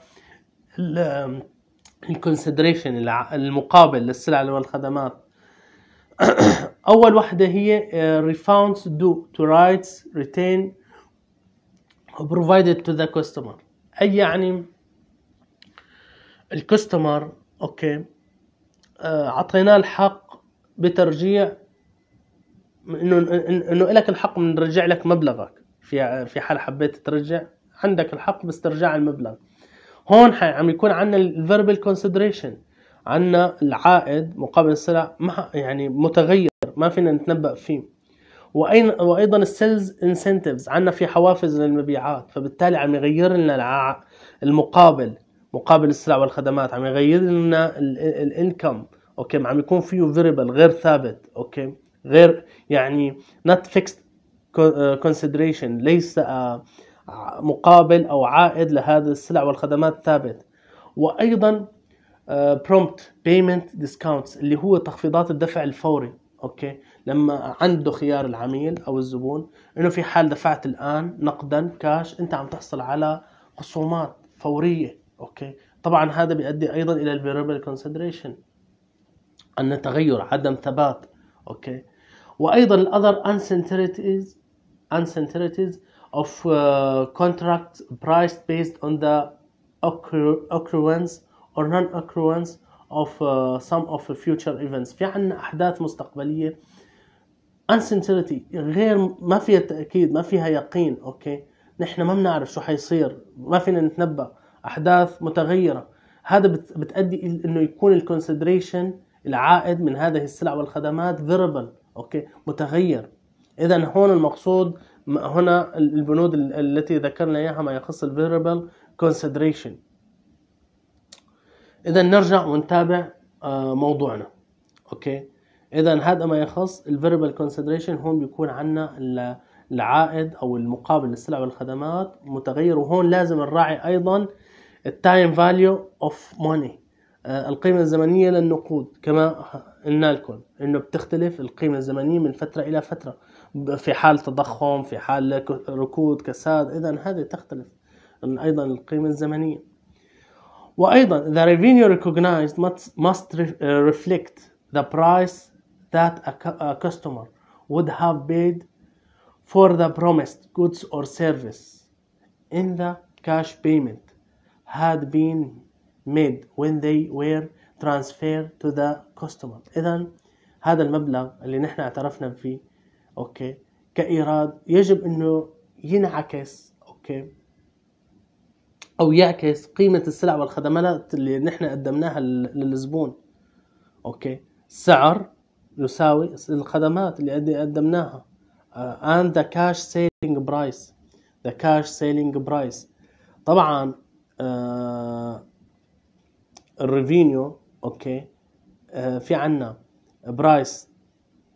Speaker 1: الكونسيدريشن المقابل للسلع والخدمات اول واحده هي ريفاوندز دو تو رايتس ريتين provided تو ذا كاستمر اي يعني الكاستمر اوكي آه، اعطيناه الحق بترجيع انه انه لك الحق من نرجع لك مبلغك في في حال حبيت ترجع عندك الحق باسترجاع المبلغ هون عم يكون عندنا الفيربال كونسيدريشن عندنا العائد مقابل السلع ما يعني متغير ما فينا نتنبأ فيه وأين وايضا السيلز انسنتيفز عندنا في حوافز للمبيعات فبالتالي عم يغير لنا المقابل مقابل السلع والخدمات عم يغير لنا الانكم اوكي عم يكون فيه فيربل غير ثابت اوكي غير يعني نوت فيكس كونسيدريشن ليس آه، مقابل أو عائد لهذه السلع والخدمات ثابت وأيضا برومبت بيمنت ديسكاونتس اللي هو تخفيضات الدفع الفوري اوكي لما عنده خيار العميل او الزبون انه في حال دفعت الان نقدا كاش انت عم تحصل على خصومات فوريه اوكي طبعا هذا بيؤدي ايضا الى البيربل كونسيدريشن ان تغير عدم ثبات اوكي وايضا الاذر انسنتريتيز انسنتريتيز of uh, contract priced based on the occur occurrence or non-occurrence of uh, some of the future events في عنا أحداث مستقبلية uncertainty غير ما فيها تأكيد ما فيها يقين أوكي نحن ما بنعرف شو حيصير ما فينا نتنبأ أحداث متغيرة هذا بتأدي إنه يكون الكونسيدريشن العائد من هذه السلع والخدمات variable أوكي متغير اذا هون المقصود هنا البنود التي ذكرنا اياها ما يخص variable consideration اذا نرجع ونتابع آه، موضوعنا اوكي اذا هذا ما يخص variable consideration هون بيكون عندنا العائد او المقابل للسلع والخدمات متغير وهون لازم نراعي ايضا التايم فاليو اوف ماني القيمة الزمنية للنقود كما قلنا لكم انه بتختلف القيمة الزمنية من فترة الى فترة في حال تضخم في حال ركود كساد اذا هذه تختلف ايضا القيمه الزمنيه وايضا the revenue recognized must, must reflect the price that a customer would have paid for the promised goods or service in the cash payment had been made when they were transferred to the customer اذا هذا المبلغ اللي نحن اعترفنا فيه اوكي كايراد يجب انه ينعكس اوكي او يعكس قيمه السلع والخدمات اللي نحن قدمناها للزبون اوكي السعر يساوي الخدمات اللي قدمناها اند آه، and the cash selling price the cash selling price طبعا uh, الريفينيو اوكي uh, في عنا برايس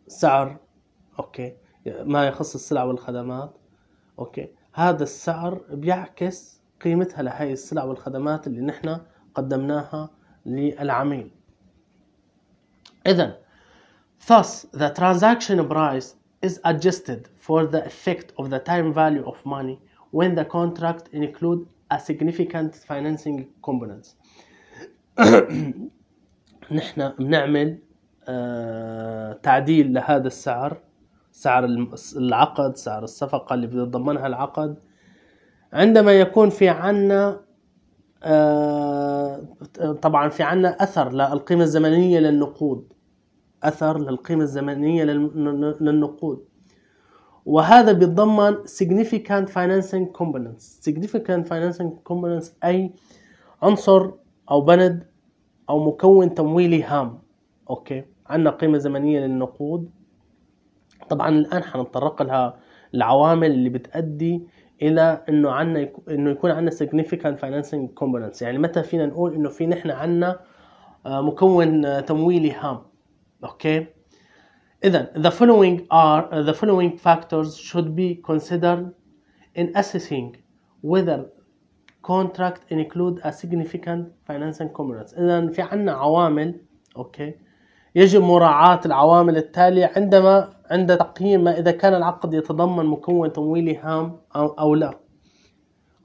Speaker 1: سعر اوكي ما يخص السلع والخدمات اوكي هذا السعر بيعكس قيمتها لهي السلع والخدمات اللي نحن قدمناها للعميل اذا thus the transaction price is adjusted for the effect of the time value of money when the contract include a significant financing components نحن بنعمل تعديل لهذا السعر سعر العقد سعر الصفقة اللي بيتضمنها العقد عندما يكون في عنا آه، طبعا في عنا أثر للقيمة الزمنية للنقود أثر للقيمة الزمنية للنقود وهذا بيتضمن significant financing components significant financing components أي عنصر أو بند أو مكون تمويلي هام أوكي عندنا قيمة زمنية للنقود طبعا الان حنتطرق لها العوامل اللي بتؤدي الى انه عندنا انه يكون عندنا significant financing components يعني متى فينا نقول انه في نحن عندنا مكون تمويلي هام اوكي اذا the following are the following factors should be considered in assessing whether contract include a significant financing components اذا في عندنا عوامل اوكي يجب مراعاة العوامل التالية عندما عند تقييم ما إذا كان العقد يتضمن مكون تمويلي هام أو, لا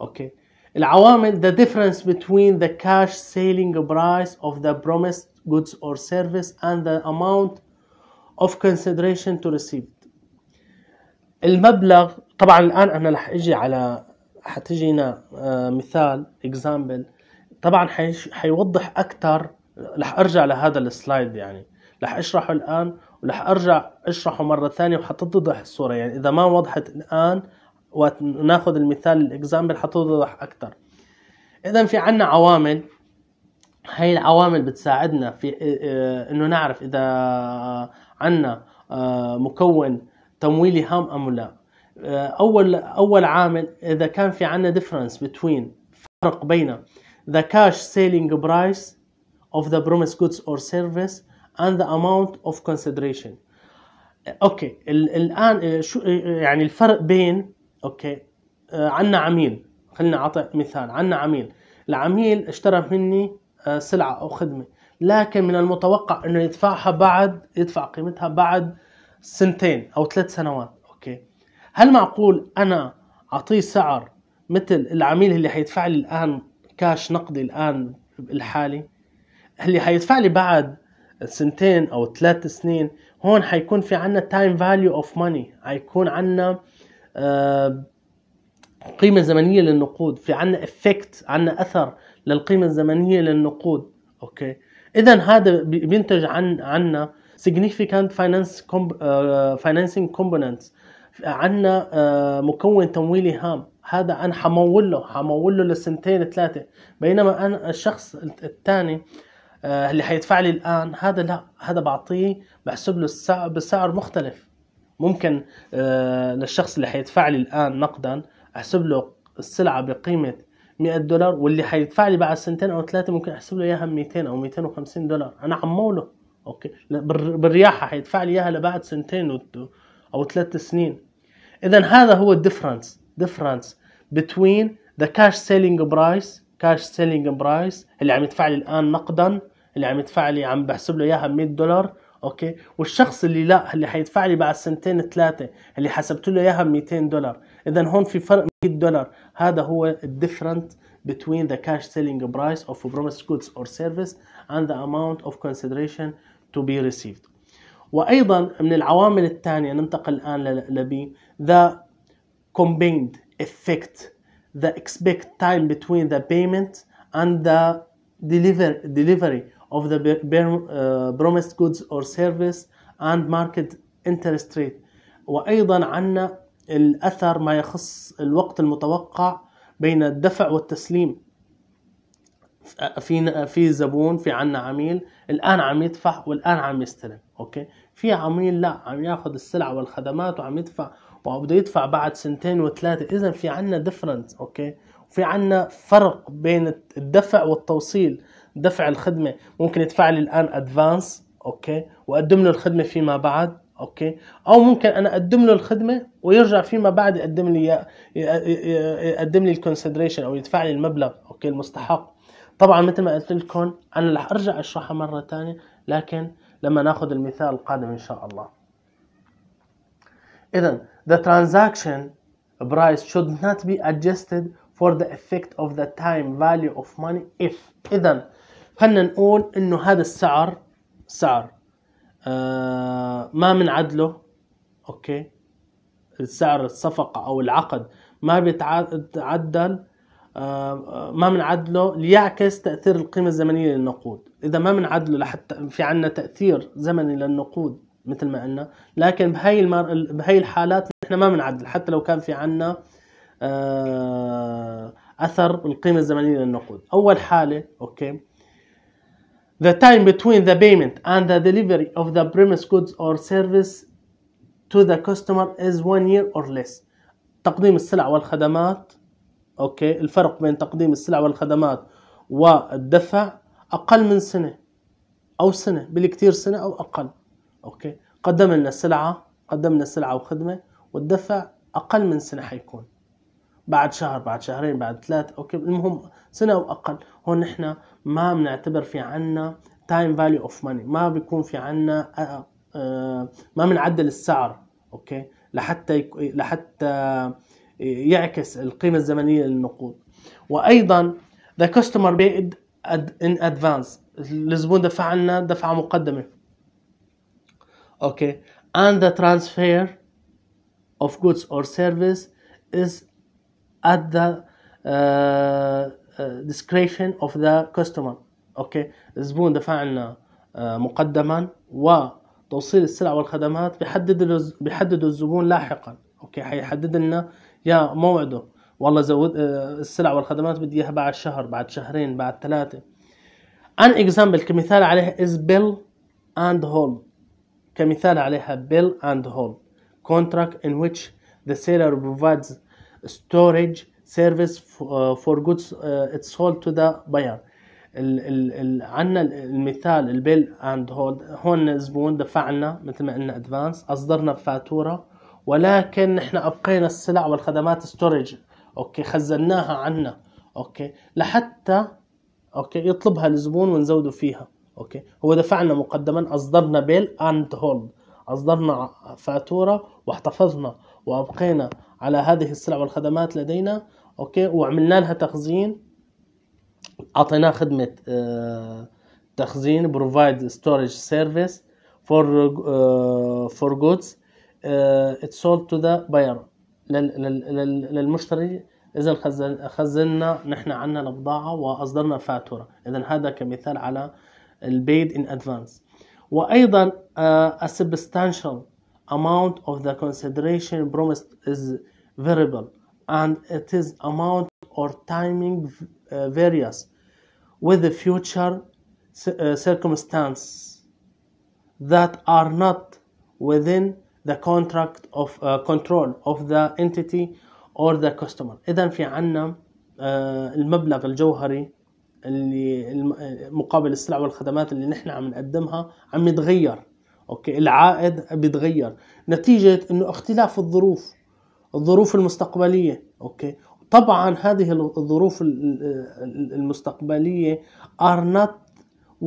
Speaker 1: أوكي العوامل the difference between the cash selling price of the promised goods or service and the amount of consideration to receive المبلغ طبعا الآن أنا رح أجي على حتجينا آه، مثال example طبعا حيوضح أكثر رح أرجع لهذا السلايد يعني رح اشرحه الان ورح ارجع اشرحه مره ثانيه وحتتضح الصوره يعني اذا ما وضحت الان وقت ناخذ المثال الاكزامبل حتوضح اكثر اذا في عنا عوامل هاي العوامل بتساعدنا في آه، آه، انه نعرف اذا عنا آه، مكون تمويلي هام ام لا اول اول عامل اذا كان في عنا difference between فرق بين the cash selling price of the promised goods or service and the amount of consideration اوكي الان آه، شو آه، آه، يعني الفرق بين اوكي عندنا عميل خلينا اعطي مثال عندنا عميل العميل اشترى مني سلعه او خدمه لكن من المتوقع انه يدفعها بعد يدفع قيمتها بعد سنتين او ثلاث سنوات اوكي هل معقول انا اعطيه سعر مثل العميل اللي حيدفع لي الان كاش نقدي الان الحالي اللي حيدفع لي بعد سنتين او ثلاث سنين هون حيكون في عنا تايم فاليو اوف ماني حيكون عنا آه، قيمة زمنية للنقود في عنا افكت عنا اثر للقيمة الزمنية للنقود اوكي اذا هذا بينتج عن عنا significant finance comp, uh, آه، financing components عندنا uh, آه، مكون تمويلي هام هذا انا حمول له حمول له لسنتين ثلاثه بينما انا الشخص الثاني آه، اللي حيدفع لي الان هذا لا هذا بعطيه بحسب له السعر بسعر مختلف ممكن آه، للشخص اللي حيدفع لي الان نقدا احسب له السلعه بقيمه 100 دولار واللي حيدفع لي بعد سنتين او ثلاثه ممكن احسب له اياها 200 او 250 دولار انا عموله اوكي بالرياحه حيدفع لي اياها لبعد سنتين او ثلاث سنين اذا هذا هو الديفرنس ديفرنس بين ذا كاش سيلينج برايس كاش سيلينج برايس اللي عم يدفع لي الان نقدا اللي عم يدفع لي عم بحسب له اياها ب 100 دولار اوكي والشخص اللي لا اللي حيدفع لي بعد سنتين ثلاثه اللي حسبت له اياها ب 200 دولار اذا هون في فرق 100 دولار هذا هو الديفرنت between the cash selling price of promised goods or service and the amount of consideration to be received وايضا من العوامل الثانيه ننتقل الان لبي the combined effect the expect time between the payment and the deliver, delivery of the uh, promised goods or service and market interest rate وأيضا عنا الأثر ما يخص الوقت المتوقع بين الدفع والتسليم في في زبون في عنا عميل الآن عم يدفع والآن عم يستلم أوكي في عميل لا عم ياخذ السلعة والخدمات وعم يدفع وبده يدفع بعد سنتين وثلاثة إذا في عنا ديفرنس أوكي في عنا فرق بين الدفع والتوصيل دفع الخدمة ممكن يدفع لي الآن أدفانس أوكي وأقدم له الخدمة فيما بعد أوكي أو ممكن أنا أقدم له الخدمة ويرجع فيما بعد يقدم لي يقدم لي الكونسيدريشن أو يدفع لي المبلغ أوكي المستحق طبعا مثل ما قلت لكم أنا رح أرجع أشرحها مرة ثانية لكن لما ناخذ المثال القادم إن شاء الله إذا the transaction price should not be adjusted for the effect of the time value of money if اذا خلينا نقول انه هذا السعر سعر آه ما بنعدله اوكي السعر الصفقة او العقد ما بيتعدل آه, آه، ما بنعدله ليعكس تأثير القيمة الزمنية للنقود إذا ما بنعدله لحتى في عنا تأثير زمني للنقود مثل ما قلنا لكن بهي المر... بهي الحالات نحن ما بنعدل حتى لو كان في عنا آه، اثر القيمه الزمنيه للنقود اول حاله اوكي the time between the payment and the delivery of the premise goods or service to the customer is one year or less تقديم السلع والخدمات اوكي الفرق بين تقديم السلع والخدمات والدفع اقل من سنه او سنه بالكثير سنه او اقل اوكي قدم لنا سلعه قدم لنا سلعه وخدمه والدفع اقل من سنه حيكون بعد شهر بعد شهرين بعد ثلاث اوكي المهم سنة أو أقل هون نحن ما بنعتبر في عنا تايم فاليو اوف ماني ما بيكون في عنا آه، آه، ما بنعدل السعر اوكي لحتى لحتى يعكس القيمة الزمنية للنقود وأيضا the customer paid in advance الزبون دفع لنا دفعة مقدمة اوكي and the transfer of goods or service is at the uh, uh, discretion of the customer اوكي الزبون دفع لنا uh, مقدما وتوصيل السلع والخدمات بيحدد بيحدد الزبون لاحقا اوكي حيحدد لنا يا موعده والله زود السلع والخدمات بدي اياها بعد شهر بعد شهرين بعد ثلاثه an example كمثال عليها is bill and هول كمثال عليها bill and هول contract in which the seller provides storage service for uh, goods uh, it's sold to the buyer ال ال ال عنا المثال البيل اند هولد هون الزبون دفع لنا مثل ما قلنا ادفانس اصدرنا فاتوره ولكن نحن ابقينا السلع والخدمات ستورج اوكي خزناها عنا اوكي لحتى اوكي يطلبها الزبون ونزوده فيها اوكي هو دفع لنا مقدما اصدرنا بيل اند هولد اصدرنا فاتوره واحتفظنا وابقينا على هذه السلع والخدمات لدينا اوكي وعملنا لها تخزين اعطيناها خدمه آه، تخزين بروفايد ستورج سيرفيس فور فور جودز ات سولد تو ذا باير للمشتري اذا خزنا نحن عنا البضاعه واصدرنا فاتوره اذا هذا كمثال على البيد ان ادفانس وايضا ا آه، a substantial amount of the consideration promised is variable and it is amount or timing uh, varies with the future uh, circumstances that are not within the contract of uh, control of the entity or the customer اذا في عنا المبلغ الجوهري اللي مقابل السلع والخدمات اللي نحن عم نقدمها عم يتغير اوكي العائد بيتغير نتيجه انه اختلاف الظروف الظروف المستقبليه اوكي طبعا هذه الظروف المستقبليه are not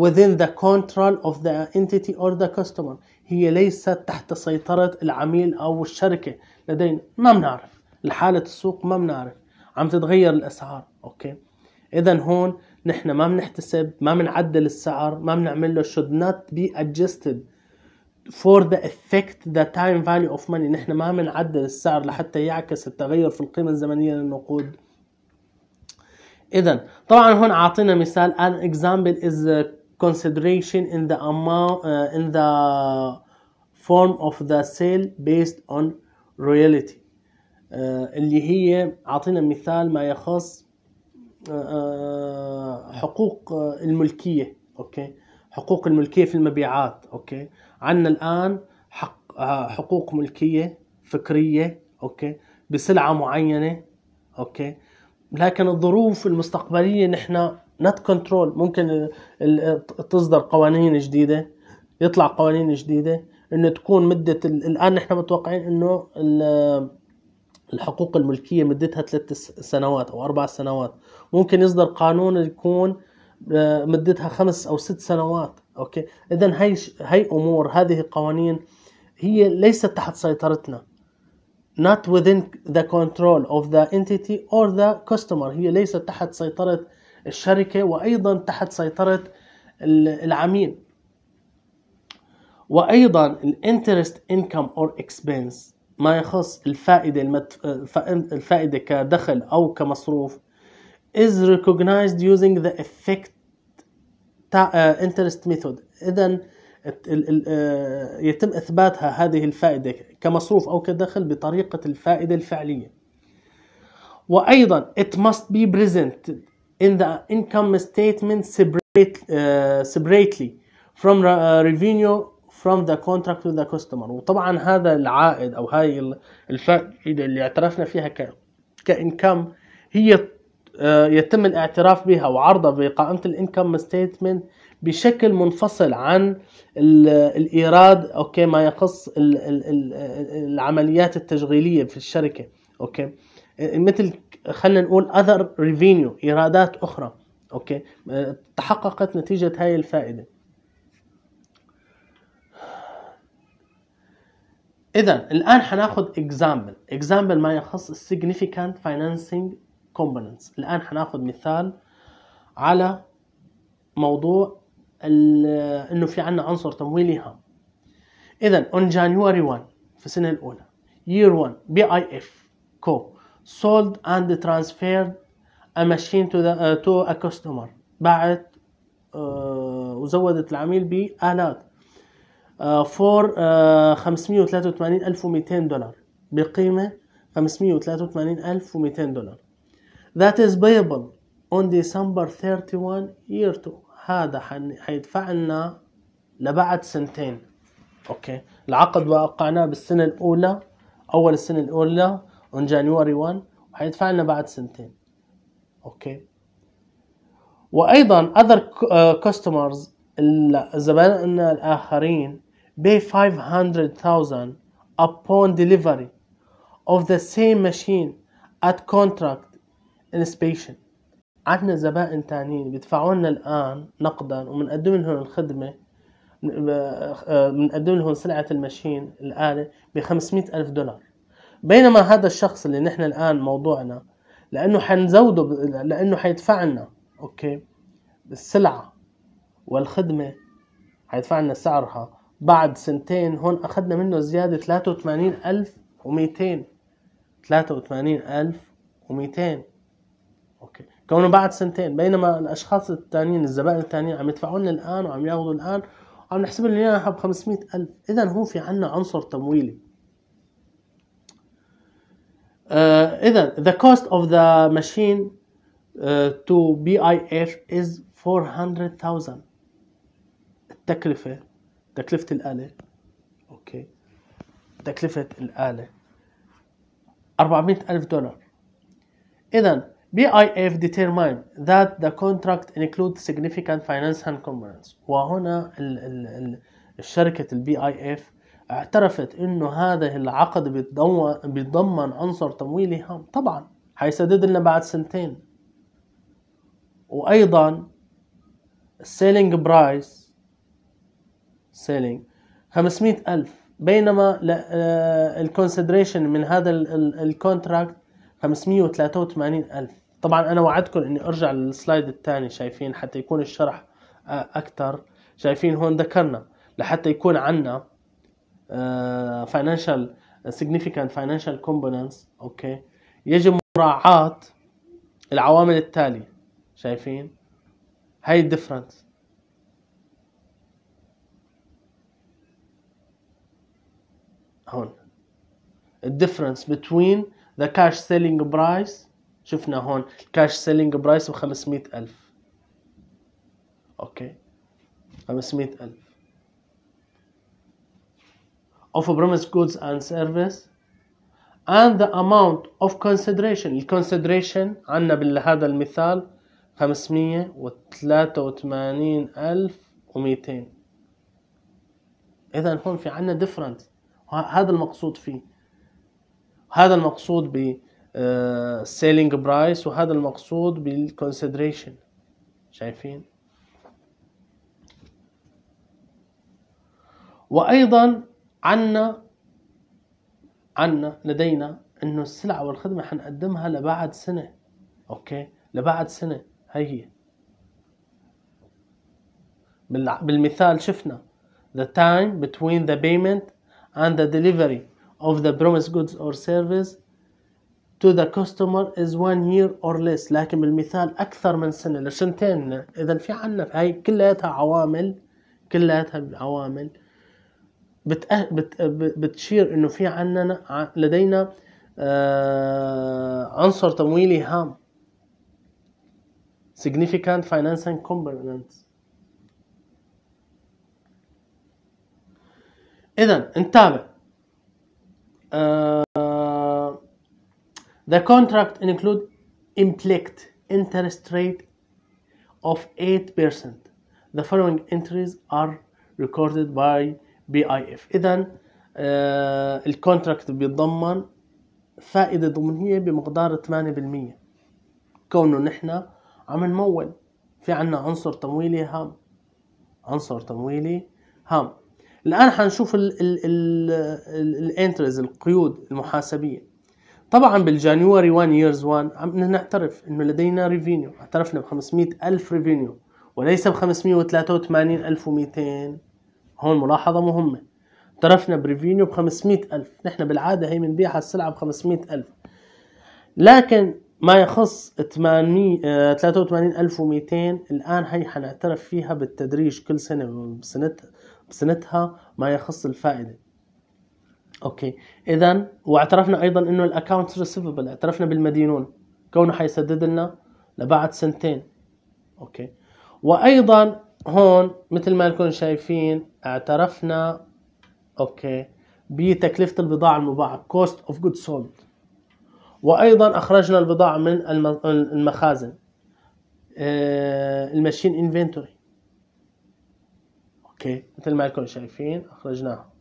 Speaker 1: within the control of the entity or the customer هي ليست تحت سيطرة العميل أو الشركة لدينا ما بنعرف الحالة السوق ما بنعرف عم تتغير الأسعار أوكي إذا هون نحن ما بنحتسب ما بنعدل السعر ما بنعمل له should not be adjusted for the effect the time value of money ان احنا ما بنعدل السعر لحتى يعكس التغير في القيمه الزمنيه للنقود اذا طبعا هون اعطينا مثال an example is consideration in the amount uh, in the form of the sale based on royalty uh, اللي هي اعطينا مثال ما يخص uh, uh حقوق uh, الملكيه اوكي okay. حقوق الملكيه في المبيعات اوكي okay. عندنا الان حق آه، حقوق ملكيه فكريه اوكي بسلعه معينه اوكي لكن الظروف المستقبليه نحن نت كنترول ممكن تصدر قوانين جديده يطلع قوانين جديده انه تكون مده الان نحن متوقعين انه الحقوق الملكيه مدتها ثلاث سنوات او اربع سنوات ممكن يصدر قانون يكون آه، مدتها خمس او ست سنوات اوكي اذا هي هي امور هذه قوانين هي ليست تحت سيطرتنا not within the control of the entity or the customer هي ليست تحت سيطرة الشركة وأيضا تحت سيطرة العميل وأيضا الانترست income or expense ما يخص الفائدة المدف... الفائدة كدخل أو كمصروف is recognized using the effect انترست ميثود اذا يتم اثباتها هذه الفائده كمصروف او كدخل بطريقه الفائده الفعليه وايضا it must be presented in the income statement separately آه، from آه، revenue from the contract with the customer وطبعا هذا العائد او هاي الفائده اللي اعترفنا فيها كانكم هي آه، يتم الاعتراف بها وعرضها في قائمة الانكم ستيتمنت بشكل منفصل عن الايراد اوكي ما يخص العمليات التشغيليه في الشركه اوكي آه، مثل خلينا نقول اذر ريفينيو ايرادات اخرى اوكي آه، تحققت نتيجه هاي الفائده اذا الان حناخذ اكزامبل اكزامبل ما يخص السيجنيفيكانت فاينانسينج components الآن هناخد مثال على موضوع انه في عنا عنصر تمويلي هام اذا on January 1 في السنه الاولى year 1 BIF co sold and transferred a machine to, the, uh, to a customer باعت uh, وزودت العميل بآلات uh, آه، for uh, آه، 583200 دولار بقيمة 583200 دولار that is payable on December 31 year 2 هذا حيدفع لنا لبعد سنتين اوكي العقد وقعناه بالسنه الاولى اول السنه الاولى on January 1 وحيدفع لنا بعد سنتين اوكي وايضا other uh, customers الزبائن الاخرين pay 500,000 upon delivery of the same machine at contract انسبيشن عندنا زبائن تانيين بيدفعوا لنا الان نقدا وبنقدم لهم الخدمه بنقدم لهم سلعه المشين الاله ب 500 الف دولار بينما هذا الشخص اللي نحن الان موضوعنا لانه حنزوده لانه حيدفع لنا اوكي السلعه والخدمه حيدفع لنا سعرها بعد سنتين هون اخذنا منه زياده 83200 83200 اوكي كونه بعد سنتين بينما الاشخاص الثانيين الزبائن الثانيين عم يدفعوا لنا الان وعم ياخذوا الان وعم نحسب لنا اياها ب 500000 اذا هو في عندنا عنصر تمويلي اذا آه، إذا the cost of the machine بي اي اف is 400,000 التكلفة تكلفة الآلة أوكي تكلفة الآلة 400000 دولار إذا BIF determined that the contract includes significant finance encumbrance وهنا ال ال الشركة البي اي اف اعترفت انه هذا العقد بيتضمن عنصر تمويلي هام طبعا هيسدد لنا بعد سنتين وايضا السيلينج برايس سيلينج 500 ألف بينما آه، الكونسيدريشن من هذا الكونتراكت 583 ألف طبعا انا وعدتكم اني ارجع للسلايد الثاني شايفين حتى يكون الشرح آه، اكثر شايفين هون ذكرنا لحتى يكون عندنا فاينانشال آه، significant financial components اوكي يجب مراعاة العوامل التالية شايفين هاي الديفرنس هون الديفرنس بين the cash selling price شفنا هون كاش سيلينج برايس ب 500000 اوكي 500000 of promised goods and service and the amount of consideration consideration عندنا بهذا المثال 583200 اذا هون في عندنا difference هذا المقصود فيه هذا المقصود ب سيلينج آه، برايس وهذا المقصود بالكونسيدريشن شايفين وايضا عنا عنا لدينا انه السلعه والخدمه حنقدمها لبعد سنه اوكي لبعد سنه هي هي بالمثال شفنا the time between the payment and the delivery of the promised goods or service to the customer is one year or less لكن بالمثال أكثر من سنة لسنتين إذا في عنا هاي كلياتها عوامل كلياتها عوامل بتأه بت بتشير إنه في عنا لدينا آه عنصر تمويلي هام significant financing components إذا نتابع آه The contract include implicit interest rate of 8%. The following entries are recorded by BIF. إذا آه الكونتراكت بيتضمن فائدة ضمنية بمقدار 8% كونه نحن عم نمول في عنا عنصر تمويلي هام عنصر تمويلي هام الآن حنشوف الانترز القيود المحاسبية طبعا بالجانيوري 1 ييرز 1 عم نعترف انه لدينا ريفينيو اعترفنا ب 500 الف ريفينيو وليس ب 583 الف و200 هون ملاحظه مهمه اعترفنا بريفينيو ب 500 الف نحن بالعاده هي بنبيعها السلعه ب 500 الف لكن ما يخص 83200 آه، الان هي حنعترف فيها بالتدريج كل سنه بسنتها بسنتها ما يخص الفائده اوكي اذا واعترفنا ايضا انه الاكونت ريسيفبل اعترفنا بالمدينون كونه حيسدد لنا لبعد سنتين اوكي وايضا هون مثل ما لكم شايفين اعترفنا اوكي بتكلفه البضاعه المباعه كوست اوف جود سولد وايضا اخرجنا البضاعه من المخازن آه، الماشين انفنتوري اوكي مثل ما لكم شايفين اخرجناها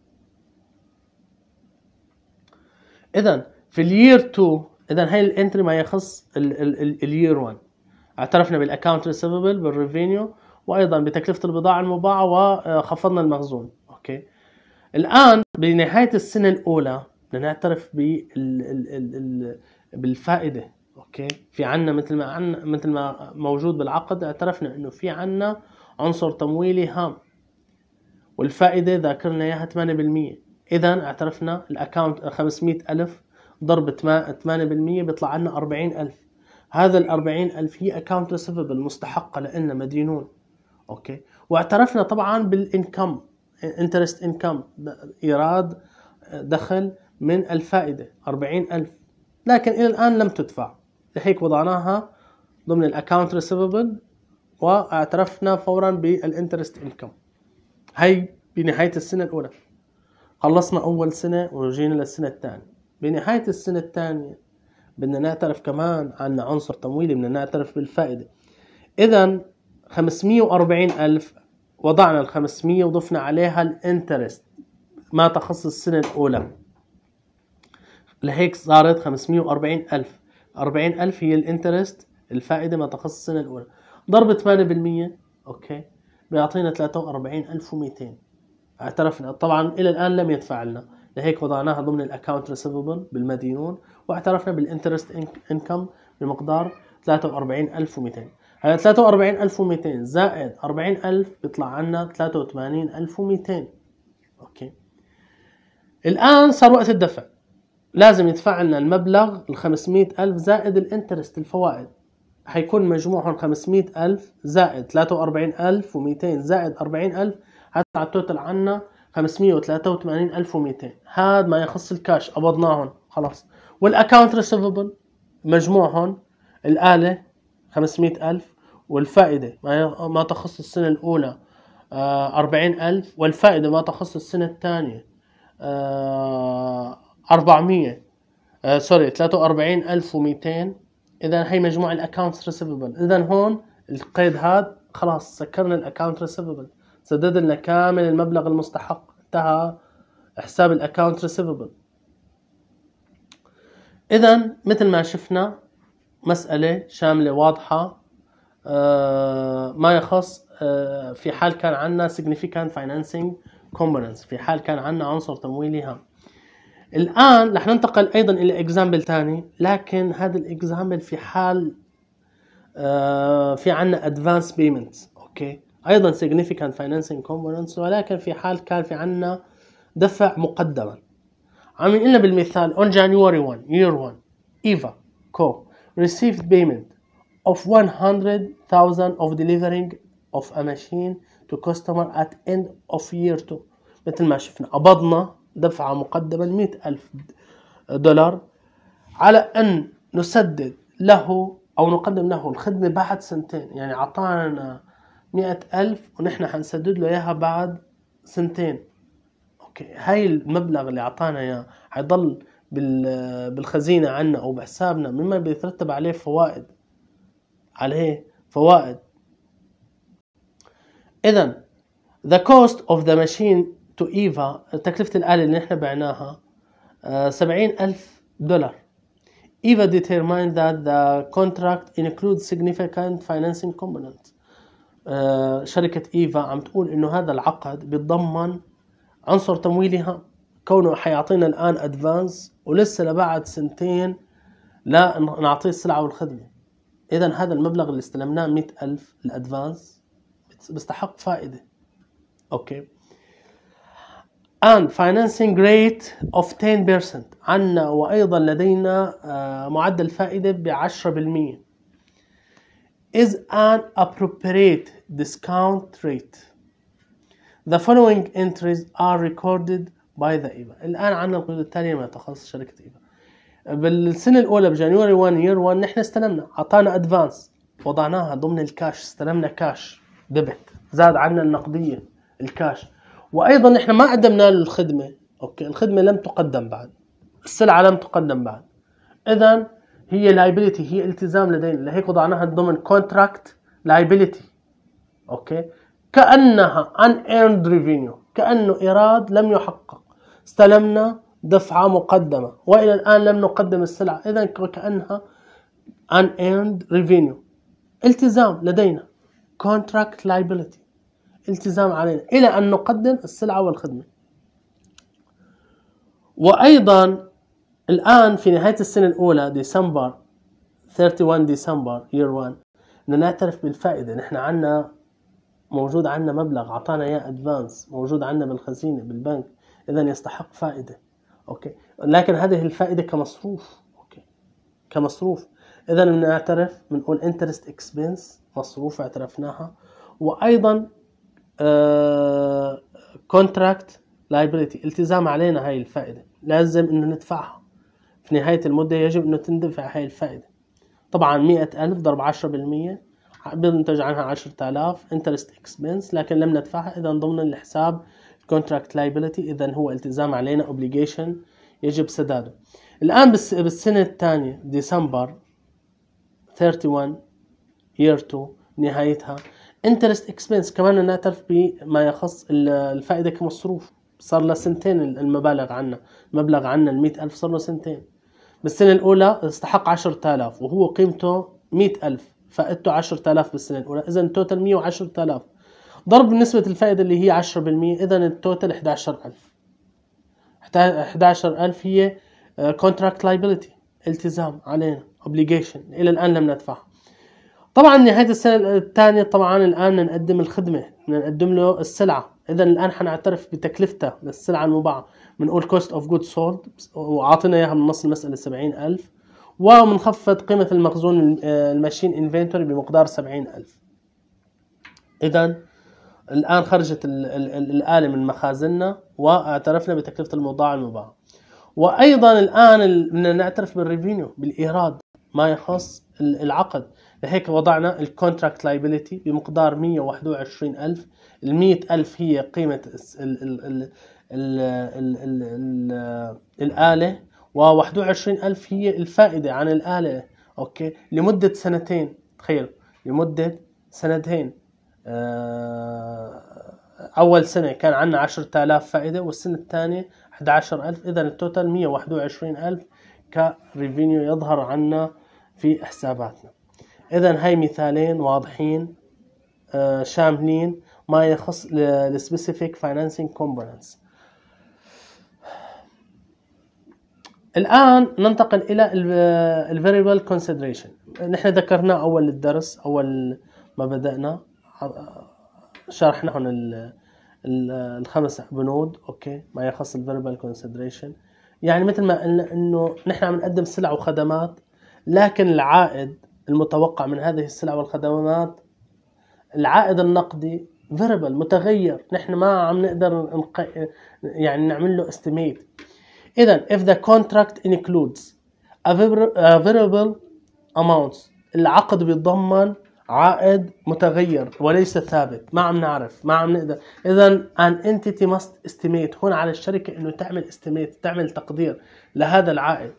Speaker 1: اذا في الير 2 اذا هاي الانتري ما يخص الير 1 اعترفنا بالاكاونت ريسيفبل بالريفينيو وايضا بتكلفه البضاعه المباعه وخفضنا المخزون اوكي الان بنهايه السنه الاولى بدنا نعترف بالفائده اوكي في عنا مثل ما عنا مثل ما موجود بالعقد اعترفنا انه في عنا عنصر تمويلي هام والفائده ذاكرنا اياها 8% اذا اعترفنا الاكونت 500 الف ضرب 8% بيطلع عنا 40 الف هذا ال 40 الف هي اكونت ريسيفبل مستحقه لنا مدينون اوكي واعترفنا طبعا بالانكم انترست انكم ايراد دخل من الفائده 40 الف لكن الى الان لم تدفع لهيك وضعناها ضمن الاكونت ريسيفبل واعترفنا فورا بالانترست انكم هي بنهايه السنه الاولى خلصنا أول سنة ورجينا للسنة الثانية بنهاية السنة الثانية بدنا نعترف كمان عنا عنصر تمويلي بدنا نعترف بالفائدة إذا 540 ألف وضعنا ال 500 وضفنا عليها الانترست ما تخص السنة الأولى لهيك صارت 540 ألف 40 ألف هي الانترست الفائدة ما تخص السنة الأولى ضرب 8% أوكي بيعطينا 43200 اعترفنا طبعا الى الان لم يدفع لنا لهيك وضعناها ضمن الاكونت ريسيفبل بالمدينون واعترفنا بالانترست انكم بمقدار 43200 هلا 43200 زائد 40000 بيطلع عنا 83200 اوكي الان صار وقت الدفع لازم يدفع لنا المبلغ ال 500000 زائد الانترست الفوائد حيكون مجموعهم 500000 زائد 43200 زائد 40000 حتى على التوتال عنا 583200 هذا ما يخص الكاش قبضناهم خلاص والاكونت ريسيفبل مجموعهم الآلة 500000 والفائدة ما ما تخص السنة الأولى 40000 آه، والفائدة ما تخص السنة الثانية 400 آه، آه، سوري 43200 إذا هي مجموع الاكونت ريسيفبل إذا هون القيد هاد خلاص سكرنا الاكونت ريسيفبل سدد لنا كامل المبلغ المستحق انتهى حساب الاكونت ريسيفبل اذا مثل ما شفنا مساله شامله واضحه آه، ما يخص آه، في حال كان عندنا significant financing components في حال كان عندنا عنصر تمويلي هام الان رح ننتقل ايضا الى اكزامبل ثاني لكن هذا الاكزامبل في حال آه، في عندنا ادفانس payments اوكي ايضا significant financing components ولكن في حال كان في عندنا دفع مقدما عم يقول بالمثال on January 1 year 1 Eva Co received payment of 100,000 of delivering of a machine to customer at end of year 2 مثل ما شفنا قبضنا دفعة مقدما 100,000 دولار على أن نسدد له أو نقدم له الخدمة بعد سنتين يعني أعطانا مئة ألف ونحن حنسدد له إياها بعد سنتين أوكي هاي المبلغ اللي أعطانا إياه حيضل بالخزينة عنا أو بحسابنا مما بيترتب عليه فوائد عليه فوائد إذا the cost of the machine to Eva تكلفة الآلة اللي نحن بعناها آه، سبعين ألف دولار Eva determined that the contract includes significant financing components آه، شركة إيفا عم تقول إنه هذا العقد بيتضمن عنصر تمويلي هام كونه حيعطينا الآن أدفانس ولسه لبعد سنتين لا نعطيه السلعة والخدمة إذا هذا المبلغ اللي استلمناه مئة ألف الأدفانس بيستحق فائدة أوكي and financing rate of 10% عنا وأيضا لدينا آه، معدل فائدة ب 10% is an appropriate discount rate. The following entries are recorded by the EVA. الآن عندنا القيود التالية ما تخص شركة إيفا. بالسنة الأولى بجانيوري 1 يير 1 نحن استلمنا أعطانا أدفانس وضعناها ضمن الكاش استلمنا كاش ديبت، زاد عنا النقدية الكاش وأيضا نحن ما قدمنا الخدمة أوكي الخدمة لم تقدم بعد السلعة لم تقدم بعد إذا هي لايبيليتي هي التزام لدينا لهيك وضعناها ضمن كونتراكت لايبيليتي اوكي كانها ان revenue كانه ايراد لم يحقق استلمنا دفعه مقدمه والى الان لم نقدم السلعه اذا كانها ان revenue التزام لدينا contract liability التزام علينا الى ان نقدم السلعه والخدمه وايضا الآن في نهاية السنة الأولى ديسمبر 31 ديسمبر year 1 بدنا نعترف بالفائدة نحن عنا موجود عنا مبلغ أعطانا إياه أدفانس موجود عنا بالخزينة بالبنك إذا يستحق فائدة أوكي لكن هذه الفائدة كمصروف أوكي كمصروف إذا بنعترف بنقول interest expense مصروف اعترفناها وأيضا كونتراكت uh, لايبيليتي التزام علينا هاي الفائدة لازم إنه ندفعها في نهاية المدة يجب أن تندفع هاي الفائدة طبعا مئة ألف ضرب عشرة بالمية بنتج عنها عشرة آلاف انترست اكسبنس لكن لم ندفعها إذا ضمن الحساب contract liability إذا هو التزام علينا obligation يجب سداده الآن بالسنة الثانية ديسمبر 31 year 2 نهايتها interest expense كمان نعترف بما يخص الفائدة كمصروف صار لسنتين سنتين المبالغ عنا مبلغ عنا المئة ألف صار له سنتين بالسنة الأولى استحق 10000 وهو قيمته 100000 فائدته 10000 بالسنة الأولى إذا التوتال 110000 ضرب نسبة الفائدة اللي هي 10% إذا التوتال 11000 11000 هي كونتراكت آه، لايبيليتي التزام علينا obligation إلى الآن لم ندفعها طبعا نهاية السنة الثانية طبعا الآن نقدم الخدمة نقدم له السلعة إذا الآن حنعترف بتكلفتها للسلعة المباعة من اول كوست اوف جود سولد وعاطينا اياها من نص المساله 70000 ومنخفض قيمه المخزون آه، الماشين انفنتوري بمقدار 70000 اذا الان خرجت الاله من مخازننا واعترفنا بتكلفه الموضوع المباع وايضا الان بدنا نعترف بالريفينيو بالايراد ما يخص العقد لهيك وضعنا الكونتراكت لايبيليتي بمقدار 121000 ال 100000 هي قيمه الـ الـ الـ الآلة و21 ألف هي الفائدة عن الآلة أوكي لمدة سنتين تخيل لمدة سنتين آه، أول سنة كان عندنا 10000 فائدة والسنة الثانية 11000 إذا التوتال 121000 كريفينيو يظهر عنا في حساباتنا إذا هاي مثالين واضحين آه، شاملين ما يخص السبيسيفيك فاينانسينج كومبوننتس الان ننتقل الى variable كونسيدريشن نحن ذكرناه اول الدرس اول ما بدانا آه، شرحنا هون الخمس بنود اوكي ما يخص variable كونسيدريشن يعني مثل ما قلنا انه نحن عم نقدم سلع وخدمات لكن العائد المتوقع من هذه السلع والخدمات العائد النقدي فيربل متغير نحن ما عم نقدر يعني نعمل له استيميت اذا if the contract includes variable amounts العقد بيتضمن عائد متغير وليس ثابت ما عم نعرف ما عم نقدر اذا an entity must estimate هون على الشركة انه تعمل estimate تعمل تقدير لهذا العائد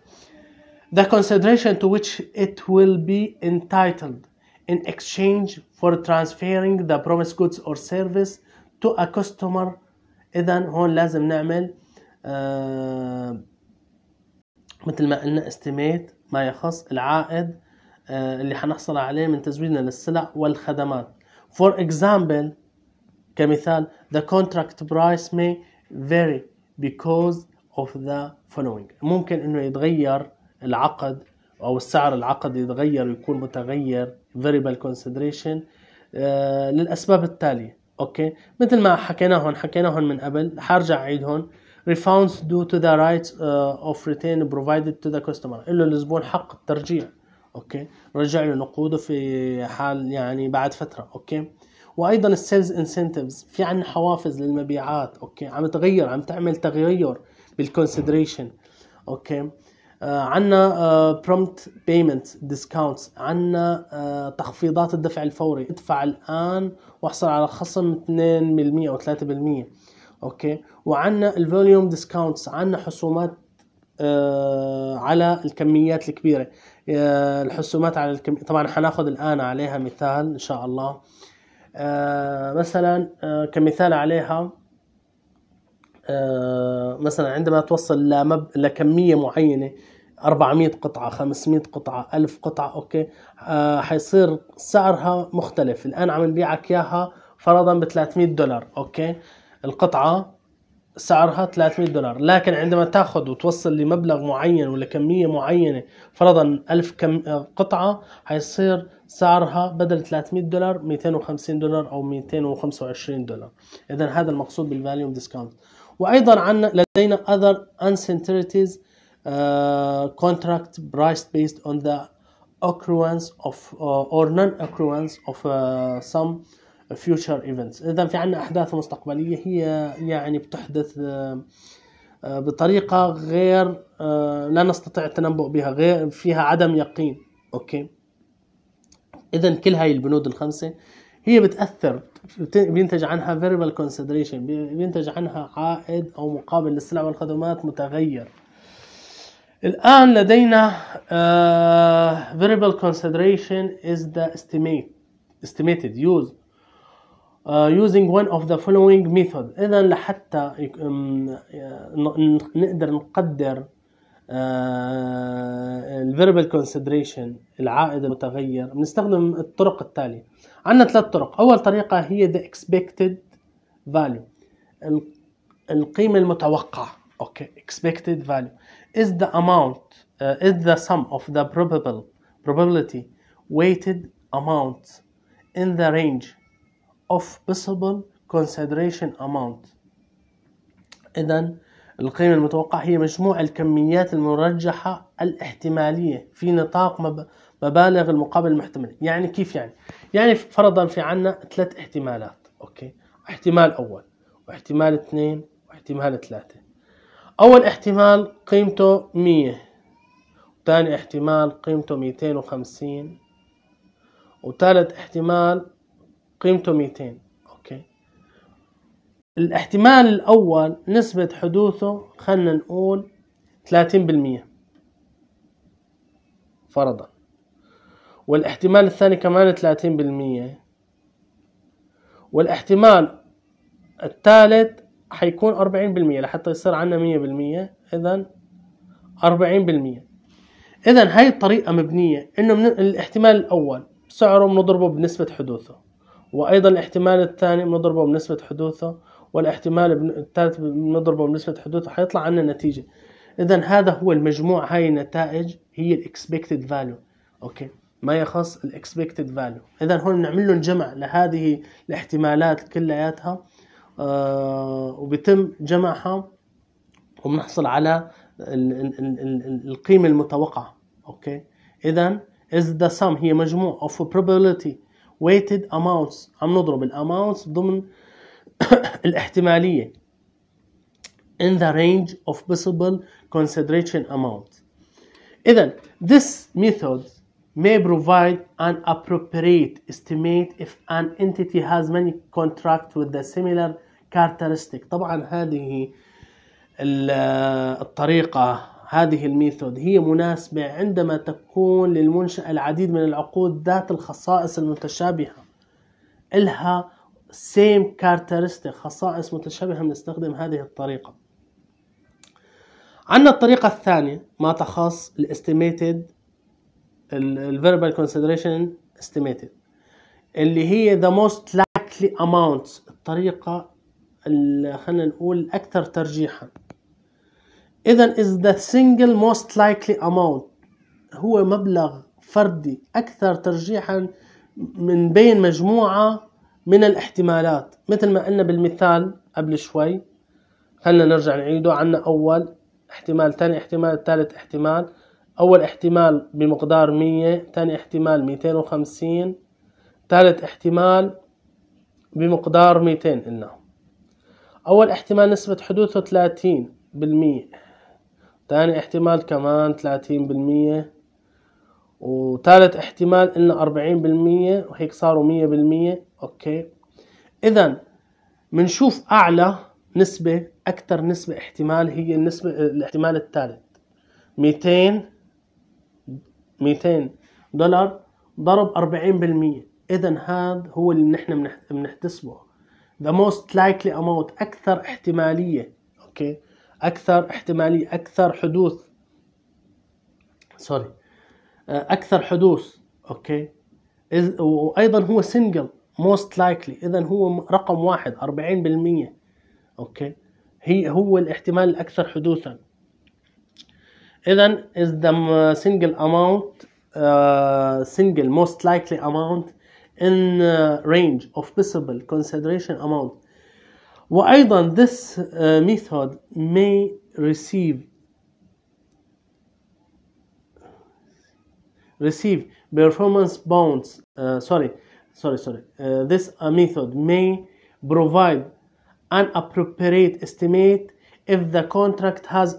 Speaker 1: the consideration to which it will be entitled in exchange for transferring the promised goods or service to a customer إذا هون لازم نعمل آه، مثل ما قلنا استيميت ما يخص العائد آه، اللي حنحصل عليه من تزويدنا للسلع والخدمات for example كمثال the contract price may vary because of the following ممكن انه يتغير العقد او السعر العقد يتغير ويكون متغير variable consideration آه، للاسباب التاليه اوكي مثل ما حكيناهم حكيناهم من قبل حارجع اعيدهم refunds due to the rights uh, of return provided to the customer له الزبون حق الترجيع اوكي رجع له نقوده في حال يعني بعد فتره اوكي وايضا السيلز انسنتيفز في عندنا حوافز للمبيعات اوكي عم تغير عم تعمل تغير بالكونسيدريشن اوكي آه عندنا برومت بيمنت ديسكاونتس عندنا تخفيضات الدفع الفوري ادفع الان واحصل على خصم 2% او 3% اوكي وعندنا الفوليوم ديسكاونتس عندنا حسومات آه على الكميات الكبيره آه الحسومات على الكم... طبعا حناخذ الان عليها مثال ان شاء الله آه مثلا آه، كمثال عليها آه، مثلا عندما توصل لمب... لكميه معينه 400 قطعة 500 قطعة 1000 قطعة أوكي آه حيصير سعرها مختلف الآن عم نبيعك إياها فرضا ب 300 دولار أوكي القطعة سعرها 300 دولار لكن عندما تاخذ وتوصل لمبلغ معين ولا كمية معينة فرضا 1000 كم قطعة حيصير سعرها بدل 300 دولار 250 دولار او 225 دولار اذا هذا المقصود بالفاليوم ديسكاونت وايضا عندنا لدينا other uncertainties uh, contract priced based on the occurrence of uh, or non occurrence of uh, some future events اذا في عندنا احداث مستقبليه هي يعني بتحدث آه، آه، بطريقه غير آه، لا نستطيع التنبؤ بها غير فيها عدم يقين اوكي اذا كل هاي البنود الخمسه هي بتاثر بينتج عنها variable كونسيدريشن بينتج عنها عائد او مقابل للسلع والخدمات متغير الان لدينا فيربال variable از is the estimate estimated use using one of the following method اذا لحتى نقدر نقدر الفيربال كونسيدريشن العائد المتغير بنستخدم الطرق التالية عندنا ثلاث طرق أول طريقة هي the expected value القيمة المتوقعة اوكي expected value is the amount uh, is the sum of the probable probability weighted amount in the range of possible consideration amount إذا القيمة المتوقعة هي مجموع الكميات المرجحة الاحتمالية في نطاق مبالغ المقابل المحتمل يعني كيف يعني يعني فرضا في عنا ثلاث احتمالات أوكي احتمال أول واحتمال اثنين واحتمال ثلاثة أول احتمال قيمته مية وثاني احتمال قيمته 250 وثالث احتمال قيمته 200 اوكي الاحتمال الاول نسبة حدوثه خلينا نقول 30% فرضا والاحتمال الثاني كمان 30% والاحتمال الثالث حيكون 40% لحتى يصير عندنا 100% اذا 40% اذا هاي الطريقه مبنيه انه من الاحتمال الاول سعره بنضربه بنسبه حدوثه وأيضا الاحتمال الثاني بنضربه بنسبة حدوثه والاحتمال الثالث بنضربه بنسبة حدوثه حيطلع عنا نتيجة إذا هذا هو المجموع هاي النتائج هي الاكسبكتد فاليو أوكي ما يخص الاكسبكتد فاليو إذا هون بنعمل لهم جمع لهذه الاحتمالات كلياتها آه وبيتم جمعها وبنحصل على الـ الـ الـ القيمة المتوقعة أوكي إذا is the sum هي مجموع of probability weighted amounts عم نضرب الاماونتس ضمن الاحتمالية in the range of possible consideration amount إذا this method may provide an appropriate estimate if an entity has many contracts with the similar characteristic طبعا هذه الطريقة هذه الميثود هي مناسبة عندما تكون للمنشأة العديد من العقود ذات الخصائص المتشابهة إلها same characteristic خصائص متشابهة بنستخدم هذه الطريقة عندنا الطريقة الثانية ما تخص ال estimated الـ verbal consideration estimated اللي هي the most likely amounts الطريقة خلينا نقول أكثر ترجيحاً إذا is the single most likely amount هو مبلغ فردي أكثر ترجيحا من بين مجموعة من الاحتمالات مثل ما قلنا بالمثال قبل شوي خلنا نرجع نعيده عنا أول احتمال ثاني احتمال ثالث احتمال أول احتمال بمقدار 100 ثاني احتمال 250 ثالث احتمال بمقدار 200 قلنا أول احتمال نسبة حدوثه 30 بالمية تاني احتمال كمان ثلاثين بالمية وثالث احتمال إلنا أربعين بالمية وهيك صاروا مية بالمية أوكي إذا بنشوف أعلى نسبة أكثر نسبة احتمال هي النسبة الاحتمال الثالث 200 200 دولار ضرب 40% إذا هذا هو اللي نحن بنحتسبه the most likely amount أكثر احتمالية أوكي okay. أكثر احتمالية أكثر حدوث سوري آه، أكثر حدوث أوكي وأيضا هو سنجل موست لايكلي إذا هو رقم واحد 40% أوكي هي هو الاحتمال الأكثر حدوثا إذا is the single amount سنجل آه، single most likely amount in اوف آه، range of possible consideration amount وأيضا this method may receive receive performance bounds uh, sorry sorry sorry uh, this uh, method may provide an appropriate estimate if the contract has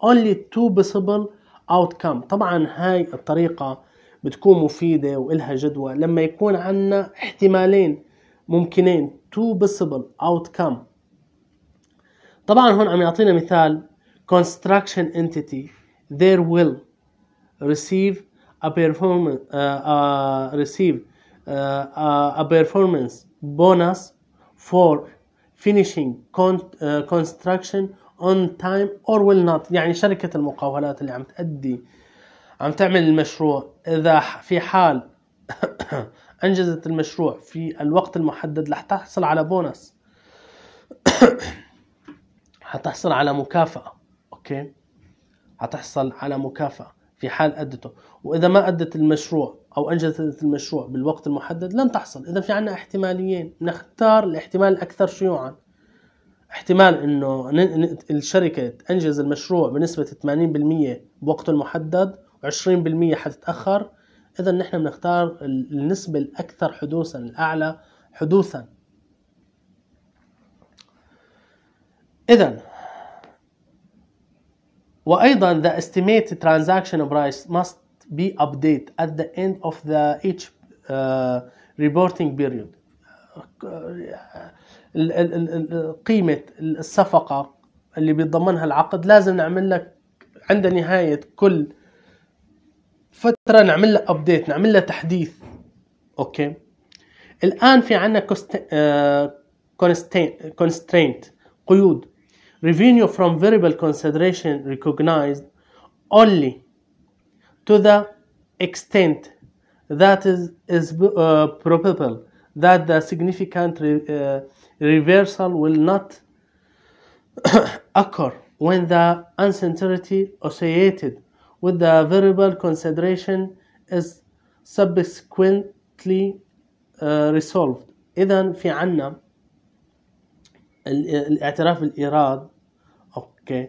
Speaker 1: only two possible outcome طبعا هاي الطريقة بتكون مفيدة وإلها جدوى لما يكون عندنا احتمالين ممكنين two possible outcome طبعا هون عم يعطينا مثال construction entity there will receive a performance uh, uh, receive uh, a performance bonus for finishing con, uh, construction on time or will not يعني شركة المقاولات اللي عم تأدي عم تعمل المشروع إذا في حال أنجزت المشروع في الوقت المحدد رح تحصل على بونس حتحصل على مكافأة أوكي حتحصل على مكافأة في حال أدته وإذا ما أدت المشروع أو أنجزت المشروع بالوقت المحدد لن تحصل إذا في عنا احتماليين نختار الاحتمال الأكثر شيوعا احتمال انه الشركة تنجز المشروع بنسبة 80% بوقت المحدد و20% حتتأخر اذا نحن بنختار النسبة الاكثر حدوثا الاعلى حدوثا اذا وايضا the estimated transaction price must be updated at the end of the each uh, reporting period قيمة الصفقة اللي بيتضمنها العقد لازم نعمل لك عند نهاية كل فترة نعمل لها ابديت نعمل لها تحديث اوكي الان في عندنا كونسترينت آه، قيود revenue from variable consideration recognized only to the extent that is, is uh, probable that the significant re, uh, reversal will not occur when the uncertainty associated with the variable consideration is subsequently uh, resolved إذا في عنا الاعتراف بالإيراد اوكي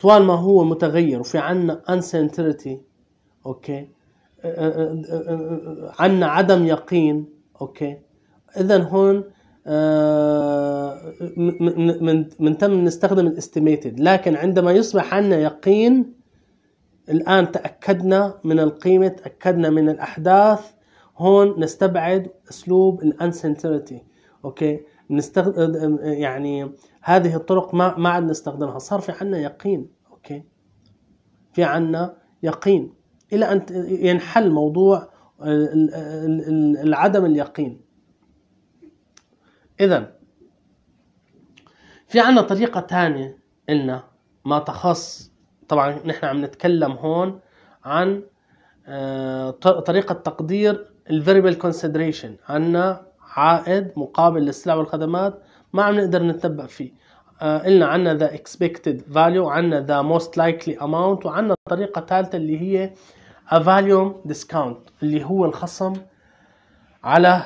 Speaker 1: طوال ما هو متغير وفي عنا انسنتريتي اوكي عنا عدم يقين اوكي اذا هون آه، من من تم نستخدم الاستيميتد لكن عندما يصبح عنا يقين الان تاكدنا من القيمه تاكدنا من الاحداث هون نستبعد اسلوب الانسنتريتي اوكي نستخدم يعني هذه الطرق ما ما عاد نستخدمها صار في عنا يقين اوكي في عنا يقين الى ان ينحل موضوع العدم اليقين اذا في عنا طريقه ثانيه لنا ما تخص طبعا نحن عم نتكلم هون عن آه، طريقه تقدير الفيربال كونسيدريشن عنا عائد مقابل للسلع والخدمات ما عم نقدر نتنبأ فيه آه، قلنا عنا ذا expected value وعنا ذا most likely amount وعنا طريقه ثالثه اللي هي a value discount اللي هو الخصم على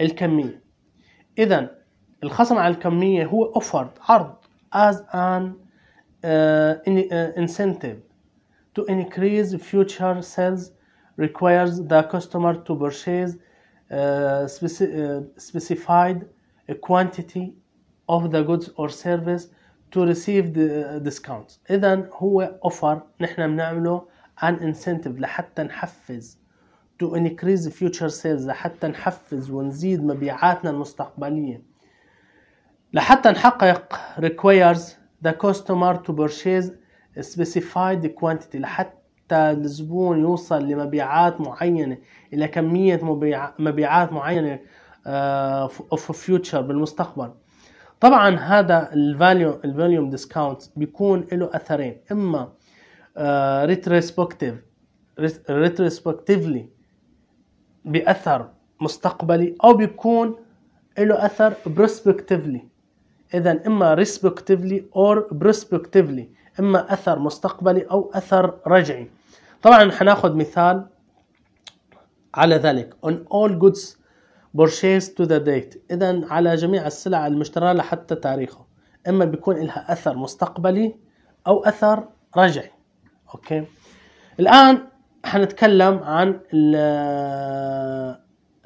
Speaker 1: الكمية إذا الخصم على الكمية هو offered عرض as an uh, incentive to increase future sales requires the customer to purchase specified a quantity of the goods or service to receive the discounts اذا هو offer نحن بنعمله an incentive لحتى نحفز to increase the future sales لحتى نحفز ونزيد مبيعاتنا المستقبلية لحتى نحقق requires the customer to purchase a specified quantity لحتى حتى الزبون يوصل لمبيعات معينة إلى كمية مبيعات معينة في آه، فيوتشر بالمستقبل طبعا هذا الفاليو الفاليوم ديسكاونت بيكون له اثرين اما ريتروسبكتيف آه، ريتروسبكتيفلي باثر مستقبلي او بيكون له اثر بروسبكتيفلي اذا اما ريسبكتيفلي اور بروسبكتيفلي اما اثر مستقبلي او اثر رجعي طبعا حناخذ مثال على ذلك on all goods purchased to the date إذا على جميع السلع المشترى لحتى تاريخه إما بيكون لها أثر مستقبلي أو أثر رجعي أوكي الآن حنتكلم عن ال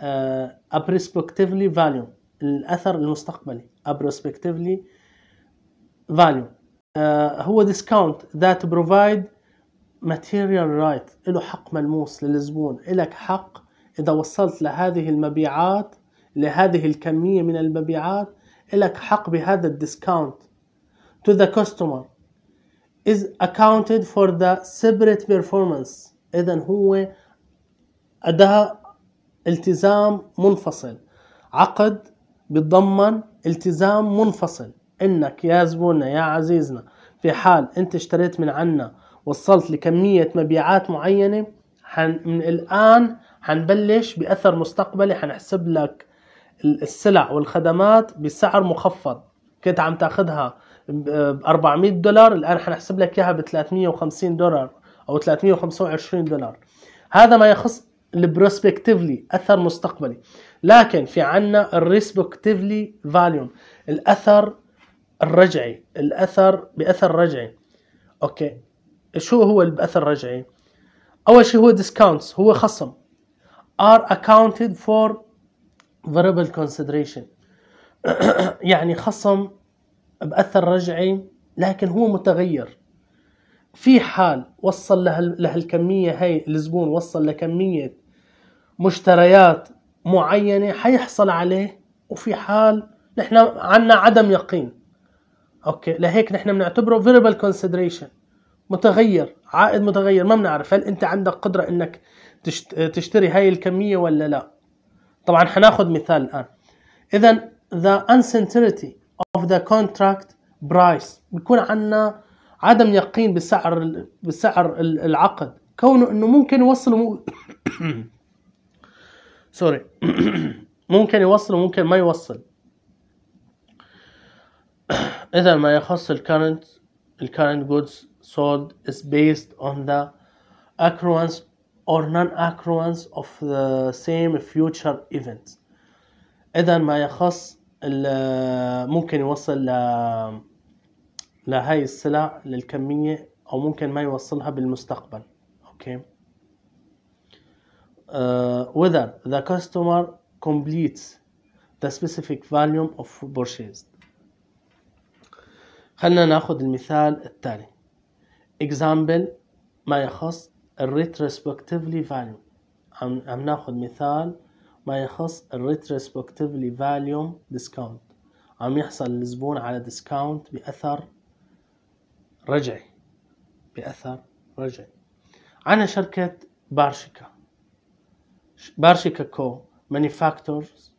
Speaker 1: آه، a prospectively value الأثر المستقبلي a prospectively value uh, هو discount that provide ماتيريال رايت له حق ملموس للزبون لك حق اذا وصلت لهذه المبيعات لهذه الكمية من المبيعات لك حق بهذا الديسكاونت to the customer is accounted for the separate performance اذا هو اداء التزام منفصل عقد بيتضمن التزام منفصل انك يا زبوننا يا عزيزنا في حال انت اشتريت من عنا وصلت لكمية مبيعات معينة حن من الآن حنبلش بأثر مستقبلي حنحسب لك السلع والخدمات بسعر مخفض كنت عم تاخذها ب 400 دولار الآن حنحسب لك إياها ب 350 دولار أو 325 دولار هذا ما يخص البروسبكتيفلي أثر مستقبلي لكن في عنا الريسبكتيفلي فاليوم الأثر الرجعي الأثر بأثر رجعي أوكي شو هو البث الرجعي اول شيء هو ديسكاونتس هو خصم are accounted for variable consideration يعني خصم باثر رجعي لكن هو متغير في حال وصل له لهالكميه هي الزبون وصل لكميه مشتريات معينه حيحصل عليه وفي حال نحن عندنا عدم يقين اوكي لهيك نحن بنعتبره variable consideration متغير عائد متغير ما بنعرف هل انت عندك قدره انك تشتري هاي الكميه ولا لا طبعا حناخد مثال الان اذا the uncertainty of the contract price بيكون عندنا عدم يقين بسعر بسعر العقد كونه انه ممكن يوصل سوري ممكن يوصل وممكن ما يوصل اذا ما يخص الكارنت الكارنت جودز sold is based on the occurrence or non-occurrence of the same future events إذا ما يخص ممكن يوصل ل لهاي السلع للكمية أو ممكن ما يوصلها بالمستقبل أوكي uh, whether the customer completes the specific volume of purchased خلنا ناخذ المثال التالي example ما يخص الريتروسبكتيفلي retrospectively عم, عم ناخد مثال ما يخص الريتروسبكتيفلي retrospectively ديسكاونت عم يحصل الزبون على ديسكاونت بأثر رجعي بأثر رجعي عنا شركة بارشيكا بارشيكا كو مانيفاكتورز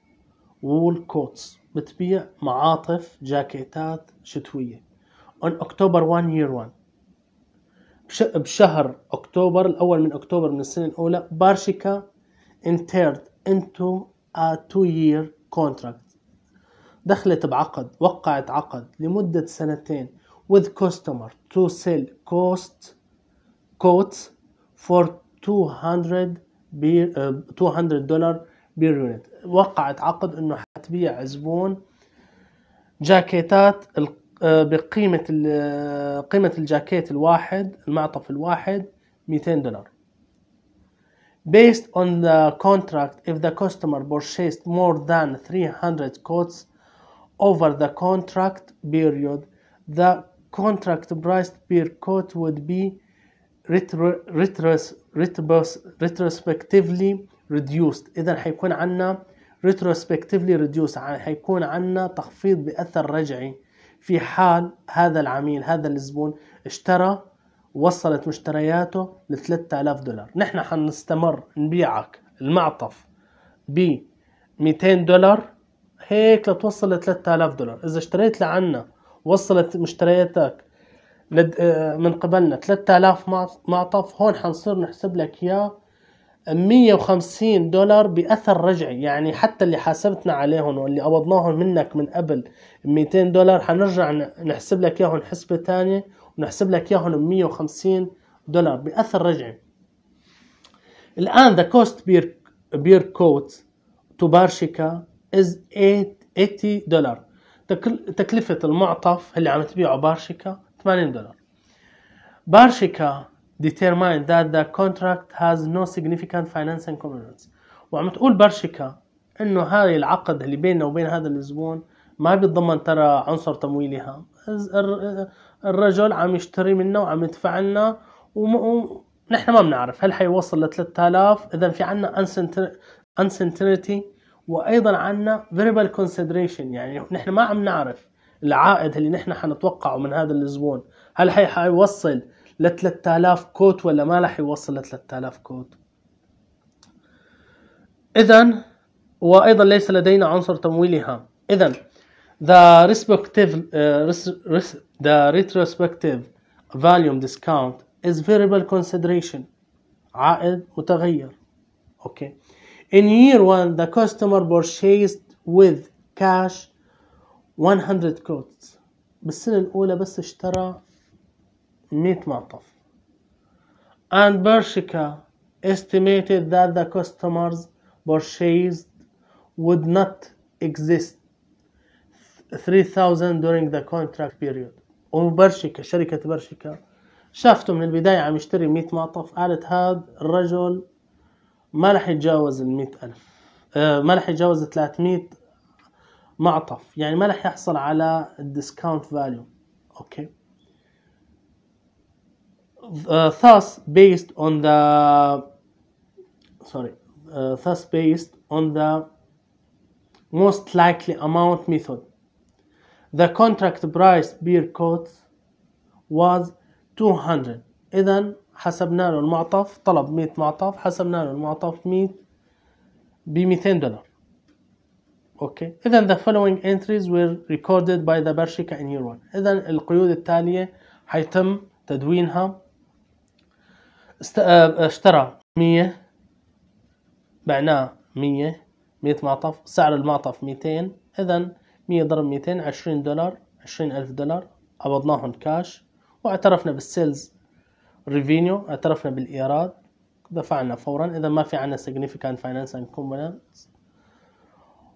Speaker 1: وول كوتس بتبيع معاطف جاكيتات شتوية on October 1 year 1 بشهر أكتوبر الأول من أكتوبر من السنة الأولى بارشيكا entered into a two-year contract دخلت بعقد وقعت عقد لمدة سنتين with customer to sell cost coats for 200 بير, 200 دولار بير يونت وقعت عقد انه حتبيع زبون جاكيتات بقيمة قيمة الجاكيت الواحد المعطف الواحد 200 دولار Based on the contract, if the customer purchased more than 300 coats over the contract period, the contract price per coat would be retrospectively reduced. إذا حيكون عنا retrospectively reduced حيكون عنا تخفيض بأثر رجعي في حال هذا العميل هذا الزبون اشترى وصلت مشترياته ل 3000 دولار نحن حنستمر نبيعك المعطف ب 200 دولار هيك لتوصل ل 3000 دولار اذا اشتريت لعنا وصلت مشترياتك آه، من قبلنا 3000 معطف هون حنصير نحسب لك اياه 150 دولار باثر رجعي يعني حتى اللي حاسبتنا عليهم واللي قبضناهم منك من قبل 200 دولار حنرجع نحسب لك اياهم حسبه ثانيه ونحسب لك اياهم 150 دولار باثر رجعي الان ذا كوست per بير كوت تو بارشيكا از 80 دولار تكلفه المعطف اللي عم تبيعه بارشيكا 80 دولار بارشيكا determined that the contract has no significant financing commitments وعم تقول برشكا انه هاي العقد اللي بيننا وبين هذا الزبون ما بيتضمن ترى عنصر تمويلي هام الرجل عم يشتري منا وعم يدفع لنا ونحن ما بنعرف هل حيوصل ل 3000 اذا في عنا انسنتريتي وايضا عنا variable كونسيدريشن يعني نحن ما عم نعرف العائد اللي نحن حنتوقعه من هذا الزبون هل حيوصل ل 3000 كوت ولا ما راح يوصل ل 3000 كوت اذا وايضا ليس لدينا عنصر تمويلي هام اذا the respective uh, the retrospective volume discount is variable consideration عائد متغير okay in year one the customer purchased with cash 100 كوتس بالسنة الأولى بس اشترى معطف And Bershka estimated that the customers purchased would not exist 3000 during the contract period. وبرشكا شركة برشكا شافته من البداية عم يشتري 100 معطف قالت هذا الرجل ما راح يتجاوز ال 100000 آه، ما راح يتجاوز 300 معطف يعني ما راح يحصل على الديسكاونت فاليو اوكي uh, thus based on the sorry uh, thus based on the most likely amount method the contract price بير كوتس was 200 اذا حسبنا له المعطف طلب 100 معطف حسبنا له المعطف 100 ب 200 دولار اوكي اذا the following entries were recorded by the Bershka in year 1 اذا القيود التالية حيتم تدوينها آه، اشترى مية بعناه مية مية معطف سعر المعطف ميتين إذا مية ضرب ميتين عشرين دولار عشرين ألف دولار قبضناهم كاش واعترفنا بالسيلز ريفينيو اعترفنا بالإيراد دفعنا فورا إذا ما في عنا significant financing components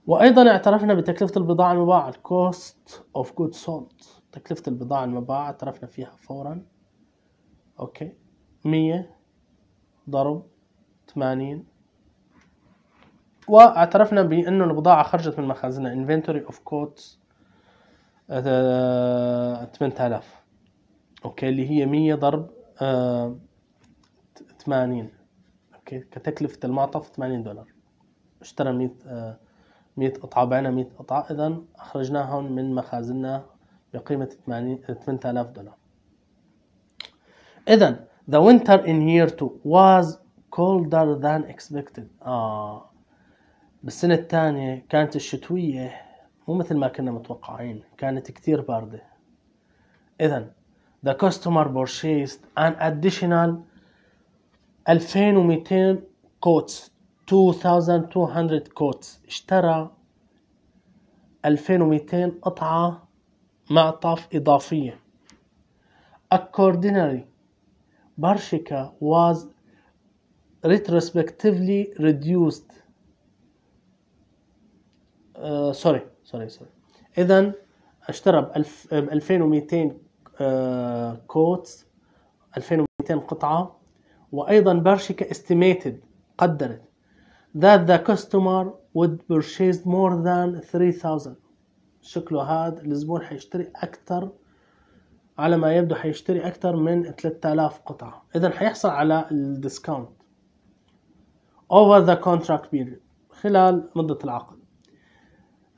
Speaker 1: وأيضا اعترفنا بتكلفة البضاعة المباعة كوست اوف جود سولد تكلفة البضاعة المباعة اعترفنا فيها فورا أوكي مية ضرب 80 واعترفنا بأنه البضاعة خرجت من مخازننا inventory of quotes 8000 آه، اوكي اللي هي 100 ضرب 80 آه، اوكي كتكلفة المعطف 80 دولار اشترى 100 100 آه، قطعة بعنا 100 قطعة اذا اخرجناهم من مخازننا بقيمة 8000 دولار اذا The winter in year two was colder than expected. آه بالسنة الثانية كانت الشتوية مو مثل ما كنا متوقعين كانت كتير باردة إذا the customer purchased an additional 2200 coats 2200 coats اشترى 2200 قطعة معطف إضافية accordingly Barshika was retrospectively reduced. سوري سوري سوري اذا اشترى ب 2200 كوتس 2200 قطعه وايضا بارشيكا استيميتد قدرت that the customer would purchase more than 3000 شكله هذا الزبون حيشتري اكثر على ما يبدو حيشتري اكثر من 3000 قطعة اذا حيحصل على الديسكاونت over the contract period خلال مدة العقد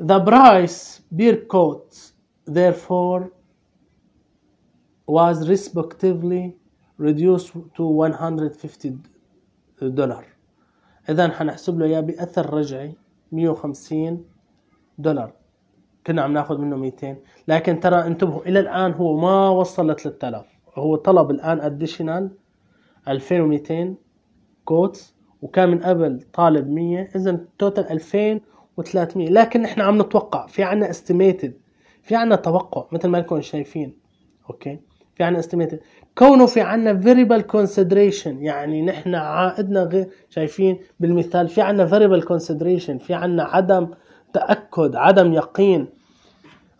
Speaker 1: the price beer coat therefore was respectively reduced to 150 دولار اذا حنحسب له اياه باثر رجعي 150 دولار كنا عم ناخذ منه 200 لكن ترى انتبهوا الى الان هو ما وصل ل 3000 هو طلب الان اديشنال 2200 كوتس وكان من قبل طالب 100 اذا توتال 2300 لكن احنا عم نتوقع في عنا استيميتد في عنا توقع مثل ما انكم شايفين اوكي في عنا استيميتد كونه في عنا فيريبل كونسيدريشن يعني نحن عائدنا غير شايفين بالمثال في عنا فيريبل كونسيدريشن في عنا عدم تاكد عدم يقين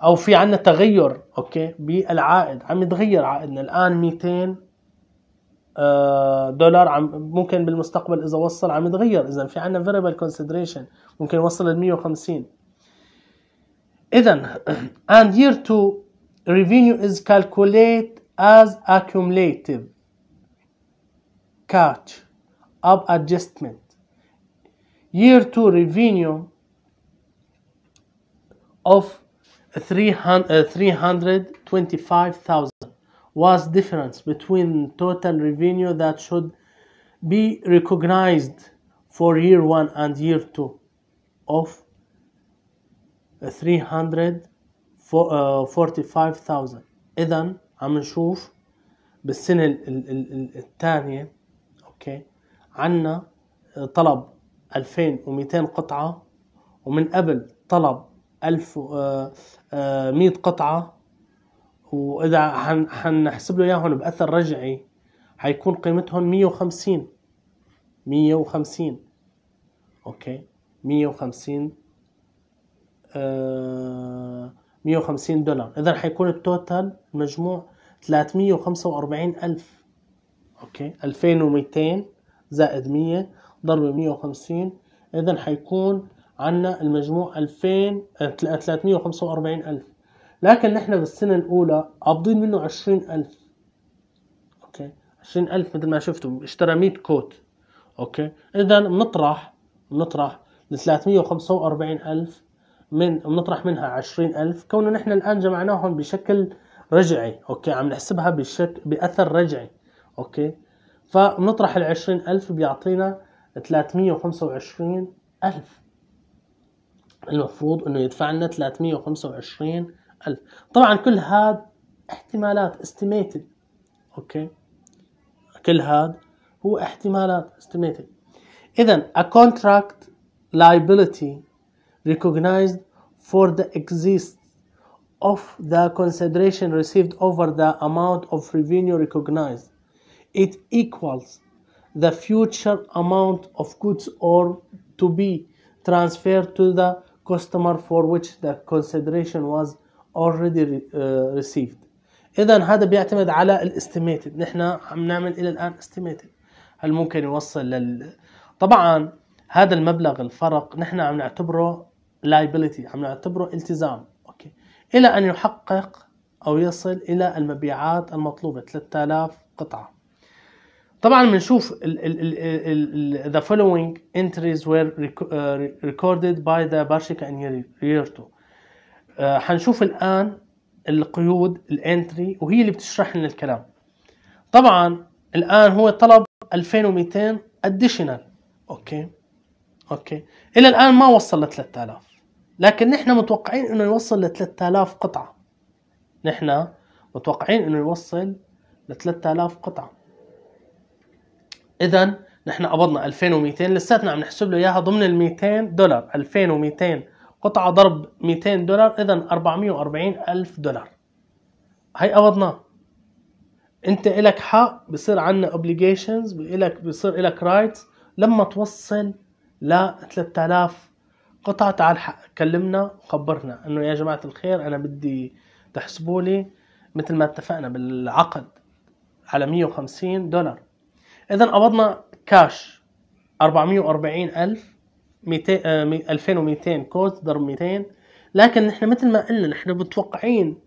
Speaker 1: او في عندنا تغير اوكي بالعائد عم يتغير عائدنا الان 200 آه، دولار عم ممكن بالمستقبل اذا وصل عم يتغير اذا في عندنا فيربل كونسيدريشن ممكن يوصل ل 150 اذا and year 2 revenue is calculated as accumulative catch of adjustment year 2 revenue of 325,000 was difference between total revenue that should be recognized for year 1 and year 2 of 345,000 اذا عم نشوف بالسنة الثانية اوكي عنا طلب 2200 قطعة ومن قبل طلب 1000 100 آه، آه، قطعه واذا حنحسب له اياهم باثر رجعي حيكون قيمتهم 150 150 اوكي 150 مية 150 دولار اذا حيكون التوتال المجموع وأربعين الف اوكي 2200 زائد 100 ضرب 150 اذا حيكون عنا المجموع 2000 345000 آه، لكن نحن بالسنة الأولى قابضين منه 20000 أوكي 20000 مثل ما شفتوا اشترى 100 كوت أوكي إذا بنطرح بنطرح ال 345000 من بنطرح منها 20000 كونه نحن الآن جمعناهم بشكل رجعي أوكي عم نحسبها بشكل بأثر رجعي أوكي فبنطرح ال 20000 بيعطينا 325000 المفروض انه يدفع لنا 325 الف طبعا كل هاد احتمالات استيميتد اوكي كل هاد هو احتمالات استيميتد اذا a contract liability recognized for the existence of the consideration received over the amount of revenue recognized. It equals the future amount of goods or to be transferred to the customer for which the consideration was already uh, received اذا هذا بيعتمد على الاستيميتد نحن عم نعمل الى الان استيميتد هل ممكن يوصل لل طبعا هذا المبلغ الفرق نحن عم نعتبره liability عم نعتبره التزام اوكي الى ان يحقق او يصل الى المبيعات المطلوبه 3000 قطعه طبعا بنشوف the following entries were uh, recorded by the Bashika and 2 حنشوف الآن القيود الانتري وهي اللي بتشرح لنا الكلام طبعا الآن هو طلب 2200 additional اوكي اوكي الى الان ما وصل ل 3000 لكن نحن متوقعين انه يوصل ل 3000 قطعه نحن متوقعين انه يوصل ل 3000 قطعه اذا نحن قبضنا 2200 لساتنا عم نحسب له اياها ضمن ال 200 دولار 2200 قطعة ضرب 200 دولار اذا 440 الف دولار هي قبضناه انت الك حق بصير عندنا obligations الك بصير الك رايتس لما توصل ل 3000 قطعة تعال كلمنا وخبرنا انه يا جماعة الخير انا بدي تحسبوا لي مثل ما اتفقنا بالعقد على 150 دولار اذا قبضنا كاش 440000 200 2200 كوز ضرب 200 لكن نحن مثل ما قلنا نحن متوقعين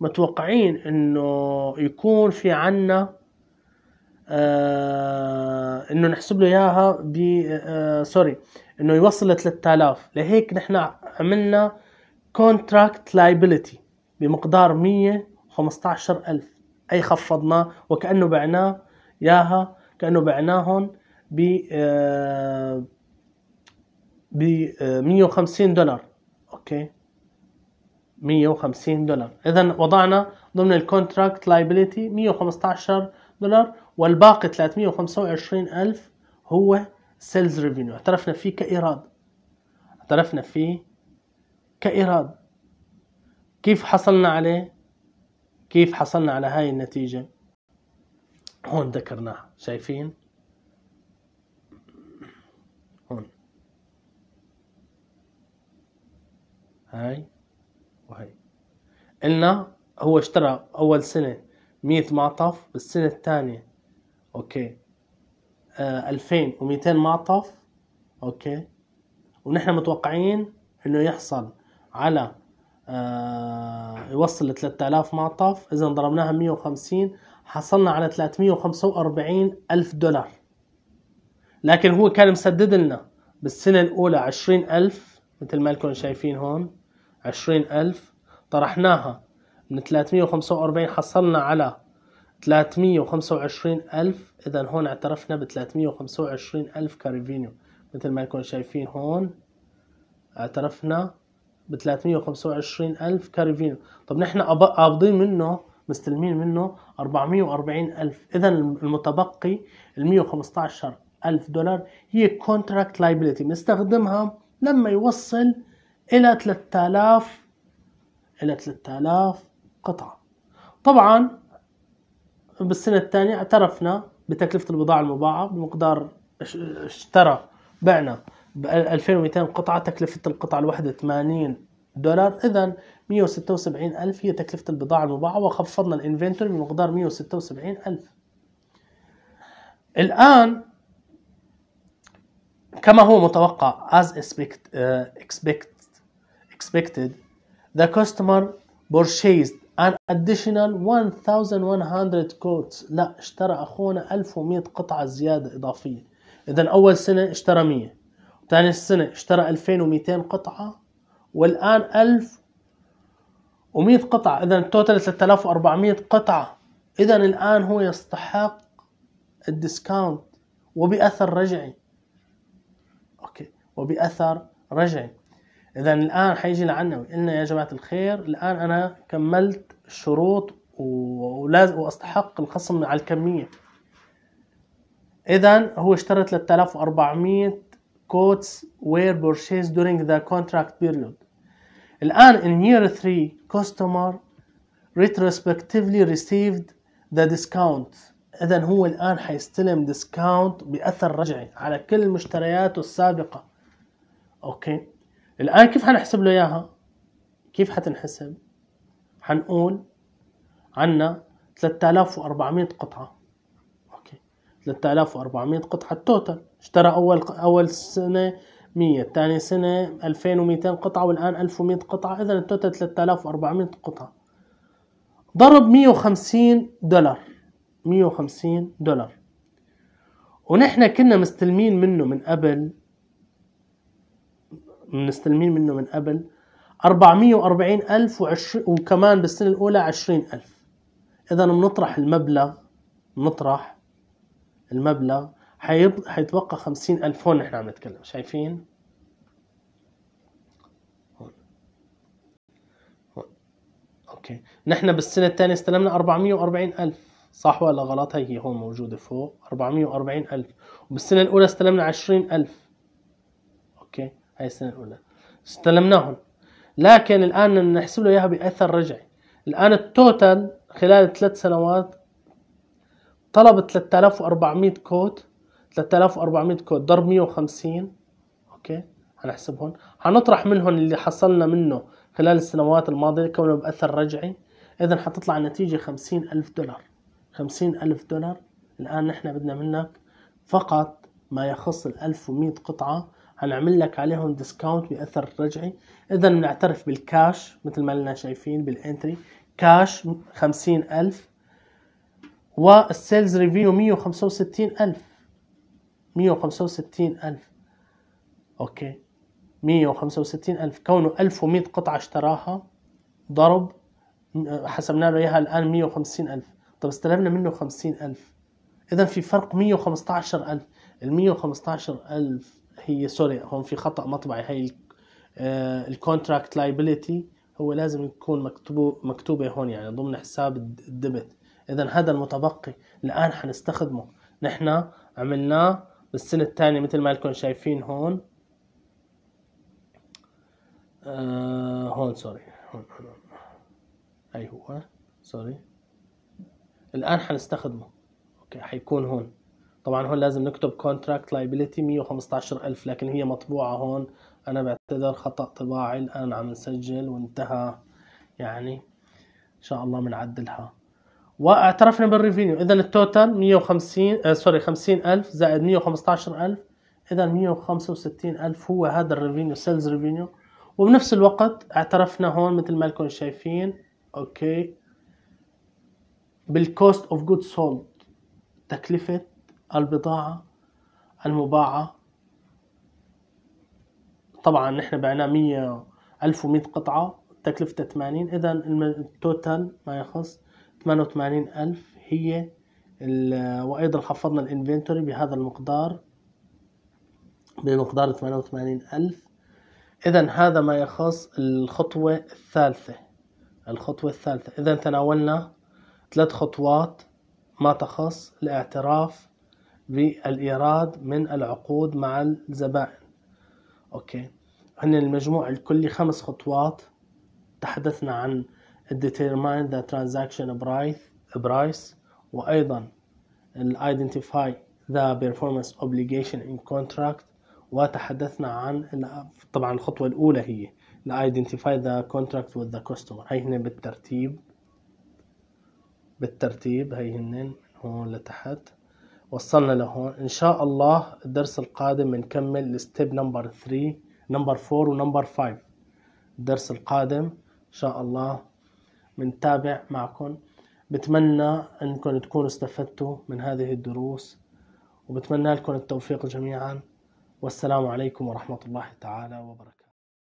Speaker 1: متوقعين انه يكون في عنا آه انه نحسب له اياها ب آه سوري انه يوصل ل 3000 لهيك نحن عملنا كونتراكت لايبيليتي بمقدار 115000 اي خفضناه وكانه بعناه اياها كأنه بعناهم ب آه، ب 150 آه، دولار اوكي 150 دولار اذا وضعنا ضمن الكونتراكت لايبيليتي 115 دولار والباقي 325 الف هو سيلز ريفينيو اعترفنا فيه كايراد اعترفنا فيه كايراد كيف حصلنا عليه كيف حصلنا على هاي النتيجه هون ذكرناها شايفين هون هاي وهي قلنا هو اشترى اول سنه 100 معطف بالسنه الثانيه اوكي آه 2200 معطف اوكي ونحن متوقعين انه يحصل على آه يوصل ل 3000 معطف اذا ضربناها 150 حصلنا على 345 ألف دولار لكن هو كان مسدد لنا بالسنة الأولى 20 ألف مثل ما لكم شايفين هون 20 ألف طرحناها من 345 حصلنا على 325 ألف إذا هون اعترفنا ب 325 ألف كاريفينيو مثل ما لكم شايفين هون اعترفنا ب 325 ألف كاريفينيو طب نحن قابضين منه مستلمين منه 440 ألف إذا المتبقي ال 115 ألف دولار هي كونتراكت لايبيليتي بنستخدمها لما يوصل إلى 3000 إلى 3000 قطعة طبعا بالسنة الثانية اعترفنا بتكلفة البضاعة المباعة بمقدار اشترى بعنا ب 2200 قطعة تكلفة القطعة الواحدة 80 دولار إذا 176000 هي تكلفة البضاعة المباعة وخفضنا الانفنتوري بمقدار 176000 الآن كما هو متوقع as expect, uh, expect, expected the customer purchased an additional 1100 coats لا اشترى أخونا 1100 قطعة زيادة إضافية إذا أول سنة اشترى 100 ثاني سنة اشترى 2200 قطعة والآن 1000 و100 قطعة إذا التوتال 3400 قطعة إذا الآن هو يستحق الديسكاونت وبأثر رجعي أوكي وبأثر رجعي إذا الآن حيجي لعنا ويقول لنا يا جماعة الخير الآن أنا كملت شروط ولازم واستحق الخصم على الكمية إذا هو اشترى 3400 كوتس وير بورشيز during the contract period الآن in year 3 customer retrospectively received the discount إذا هو الآن حيستلم discount بأثر رجعي على كل مشترياته السابقة أوكي الآن كيف حنحسب له إياها؟ كيف حتنحسب؟ حنقول عنا 3400 قطعة اوكي 3400 قطعة توتال اشترى اول اول سنة 100 ثاني سنة 2200 قطعة والآن 1100 قطعة إذا التوتال 3400 قطعة ضرب 150 دولار 150 دولار ونحن كنا مستلمين منه من قبل مستلمين منه من قبل 440 ألف وكمان بالسنة الأولى 20 ألف إذا بنطرح المبلغ بنطرح المبلغ حيض... حيتبقى خمسين ألف هون نحن عم نتكلم شايفين أوكي نحن بالسنة الثانية استلمنا 440 ألف صح ولا غلط هي هون موجودة فوق 440 ألف وبالسنة الأولى استلمنا 20 ألف أوكي هاي السنة الأولى استلمناهم لكن الآن نحسب له إياها بأثر رجعي الآن التوتال خلال ثلاث سنوات طلب 3400 كوت 3400 كود ضرب 150 اوكي هنحسبهم هنطرح منهم اللي حصلنا منه خلال السنوات الماضية كونه بأثر رجعي إذا حتطلع النتيجة 50000 دولار 50000 دولار الآن نحن بدنا منك فقط ما يخص ال 1100 قطعة هنعمل لك عليهم ديسكاونت بأثر رجعي إذا بنعترف بالكاش مثل ما لنا شايفين بالانتري كاش 50000 والسيلز ريفيو 165000 165000 اوكي 165000 كونه 1100 قطعه اشتراها ضرب حسبنا له اياها الان 150000 الف طب استلمنا منه 50000 اذا في فرق 115000 ال 115000 هي سوري هون في خطا مطبعي هي الكونتراكت آه، لايبيليتي هو لازم يكون مكتوب مكتوبه هون يعني ضمن حساب الديبت اذا هذا المتبقي الان حنستخدمه نحن عملناه بالسنة الثانية مثل ما لكم شايفين هون آه هون سوري هون هون هاي هو سوري الآن حنستخدمه اوكي حيكون هون طبعا هون لازم نكتب كونتراكت 115 الف لكن هي مطبوعة هون أنا بعتذر خطأ طباعي الآن عم نسجل وانتهى يعني إن شاء الله بنعدلها واعترفنا بالريفينيو اذا التوتال 150 آه سوري 50000 زائد 115000 اذا 165000 هو هذا الريفينيو سيلز ريفينيو وبنفس الوقت اعترفنا هون مثل ما لكم شايفين اوكي بالكوست اوف جود سولد تكلفة البضاعة المباعة طبعا نحن بعنا 100 1100 قطعة تكلفتها 80 اذا التوتال ما يخص 88 ألف هي وأيضا خفضنا الانفنتوري بهذا المقدار بمقدار 88 ألف إذا هذا ما يخص الخطوة الثالثة الخطوة الثالثة إذا تناولنا ثلاث خطوات ما تخص الاعتراف بالإيراد من العقود مع الزبائن أوكي هن المجموع الكلي خمس خطوات تحدثنا عن determine the transaction price price وأيضا identify the performance obligation in contract وتحدثنا عن طبعا الخطوة الأولى هي identify the contract with the customer هاي هنا بالترتيب بالترتيب هاي هن هون لتحت وصلنا لهون ان شاء الله الدرس القادم بنكمل الستيب نمبر 3 نمبر 4 ونمبر 5 الدرس القادم ان شاء الله بنتابع معكم بتمنى انكم تكونوا استفدتوا من هذه الدروس وبتمنى لكم التوفيق جميعا والسلام عليكم ورحمة الله تعالى وبركاته